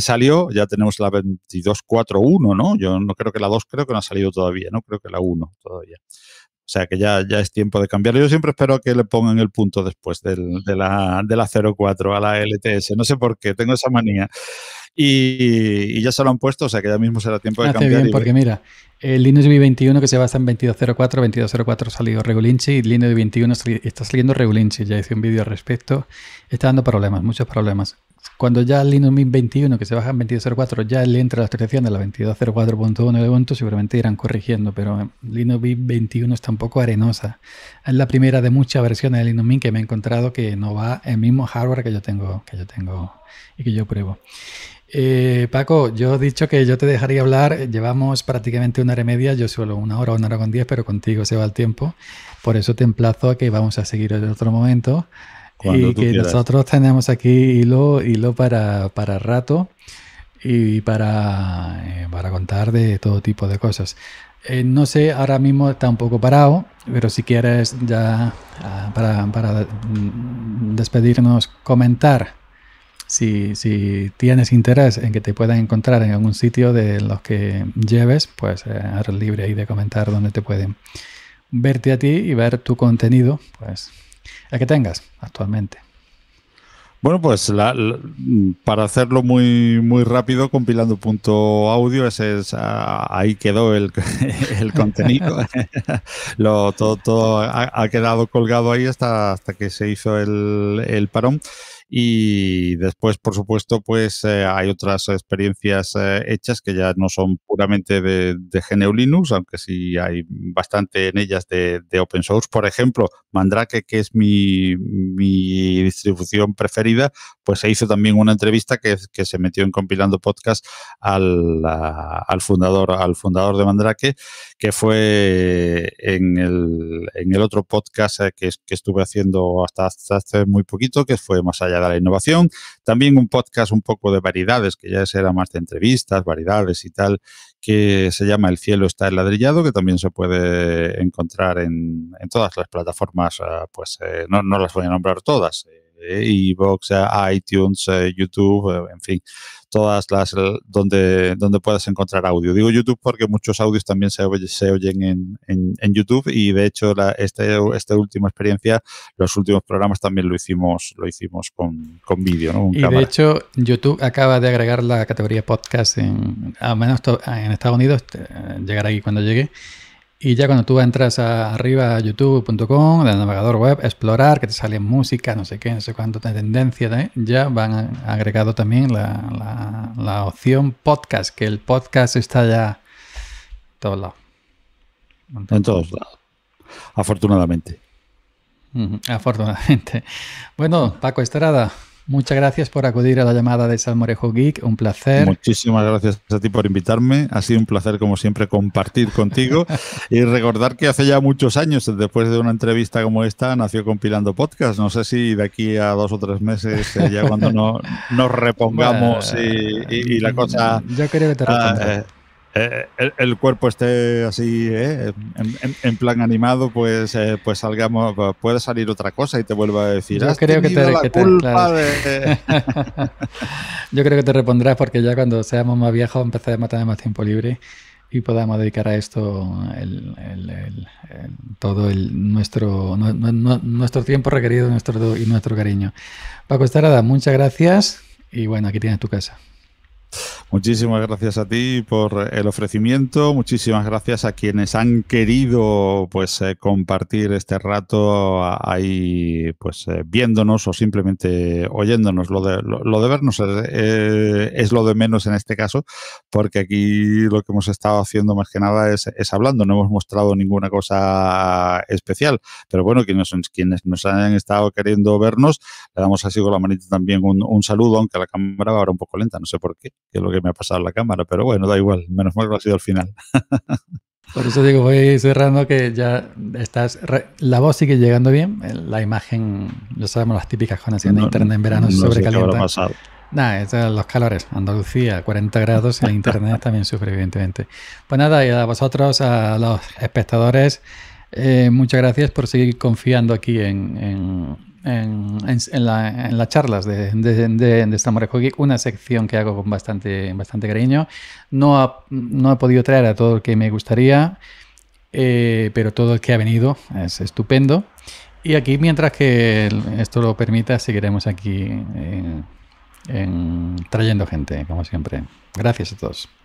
salió, ya tenemos la 22.4.1, ¿no? Yo no creo que la 2, creo que no ha salido todavía, ¿no? Creo que la 1 todavía. O sea que ya, ya es tiempo de cambiar. Yo siempre espero que le pongan el punto después mm. de, la, de, la, 04 a la LTS. No sé por qué, tengo esa manía. Y, ya se lo han puesto, o sea que ya mismo será tiempo de cambiar. porque mira, el Linux V21 que se basa en 2204, 2204 ha salido Regulinchi y Linux V21 está saliendo Regulinchi. Ya hice un vídeo al respecto. Está dando problemas, muchos problemas cuando ya Linux Mint 21, que se baja en 22.04, ya le entra la actualización de la 22.04.1 de Ubuntu, seguramente irán corrigiendo, pero eh, Linux Mint 21 está un poco arenosa. Es la primera de muchas versiones de Linux Mint que me he encontrado que no va el mismo hardware que yo tengo, que yo tengo y que yo pruebo. Eh, Paco, yo he dicho que yo te dejaría hablar. Eh, llevamos prácticamente una hora y media, yo solo una hora, una hora con diez, pero contigo se va el tiempo. Por eso te emplazo a que vamos a seguir en otro momento y que nosotros tenemos aquí hilo, hilo para, para rato y para, eh, contar de todo tipo de cosas. Eh, no sé, ahora mismo está un poco parado, pero si quieres ya ah, para, mm, despedirnos, comentar si, tienes interés en que te puedan encontrar en algún sitio de los que lleves, pues eh, libre ahí de comentar dónde te pueden verte a ti y ver tu contenido, pues el que tengas actualmente. Bueno, pues para hacerlo muy, muy rápido, compilando punto audio, es, ah, ahí quedó el, contenido. Lo, todo, todo ha, quedado colgado ahí hasta, hasta que se hizo el, el parón. Y después, por supuesto, pues eh, hay otras experiencias eh, hechas que ya no son puramente de, de, GNU Linux, aunque sí hay bastante en ellas de, open source. Por ejemplo, Mandrake, que es mi, mi, distribución preferida, pues se hizo también una entrevista que, se metió en compilando podcast al, fundador, al fundador de Mandrake, que fue en el, en el otro podcast eh, que, estuve haciendo hasta hace muy poquito, que fue más allá de la Innovación. También un podcast un poco de variedades, que ya será más de entrevistas, variedades y tal, que se llama El cielo está ladrillado, que también se puede encontrar en, todas las plataformas, ah, pues eh, no, no, las voy a nombrar todas. Eh, iBox, eh, iTunes, eh, YouTube, eh, en fin, todas las donde, donde puedas encontrar audio. Digo YouTube porque muchos audios también se, oyen, en, YouTube y de hecho la, este, esta última experiencia, los últimos programas también lo hicimos, lo hicimos con, con vídeo. ¿no? y de hecho YouTube acaba de agregar la categoría podcast, en, al menos en Estados Unidos, llegar aquí cuando llegue. Y ya cuando tú entras a arriba a youtube.com, del navegador web, explorar, que te sale música, no sé qué, no sé cuánto, tendencia, ¿eh? ya van agregado también la, opción podcast, que el podcast está ya en todos lados. en todos lados. Afortunadamente. Afortunadamente. Bueno, Paco Estrada, Muchas gracias por acudir a la llamada de Salmorejo Geek, un placer. Muchísimas gracias a ti por invitarme, ha sido un placer como siempre compartir contigo y recordar que hace ya muchos años, después de una entrevista como esta, nació compilando podcast. No sé si de aquí a dos o tres meses, eh, ya cuando no, nos repongamos y, la cosa... Yo creo que te ah, eh, el, cuerpo esté así, eh, en, plan animado, pues, eh, pues salgamos, pues, puede salir otra cosa y te vuelva a decir. Yo creo que te, repondrás porque ya cuando seamos más viejos empezaremos a tener más tiempo libre y podamos dedicar a esto el, todo nuestro, nuestro tiempo requerido nuestro, y nuestro cariño. Paco Estarada, muchas gracias y bueno, aquí tienes tu casa. Muchísimas gracias a ti por el ofrecimiento, muchísimas gracias a quienes han querido pues eh, compartir este rato ahí pues eh, viéndonos o simplemente oyéndonos. Lo de, lo, de vernos eh, es, lo de menos en este caso, porque aquí lo que hemos estado haciendo más que nada es, hablando, no hemos mostrado ninguna cosa especial, pero bueno, quienes, quienes nos han estado queriendo vernos, le damos así con la manita también un, un saludo, aunque la cámara va ahora un poco lenta, no sé por qué que es lo que me ha pasado la cámara, pero bueno, da igual, menos mal que ha sido al final. Por eso digo, voy cerrando que ya estás. la voz sigue llegando bien, eh, la imagen, ya sabemos las típicas conexiones no, de internet en verano no sobrecalienta. nada, los calores. Andalucía, 40 grados y internet también sufre, evidentemente. Pues nada, y a vosotros, a los espectadores, eh, muchas gracias por seguir confiando aquí en en, la, en, las charlas de, de, de, de una sección que hago con bastante, bastante cariño. No, ha, no he podido traer a todo el que me gustaría, eh, pero todo el que ha venido es estupendo. Y aquí, mientras que esto lo permita, seguiremos aquí eh, trayendo gente, como siempre. Gracias a todos.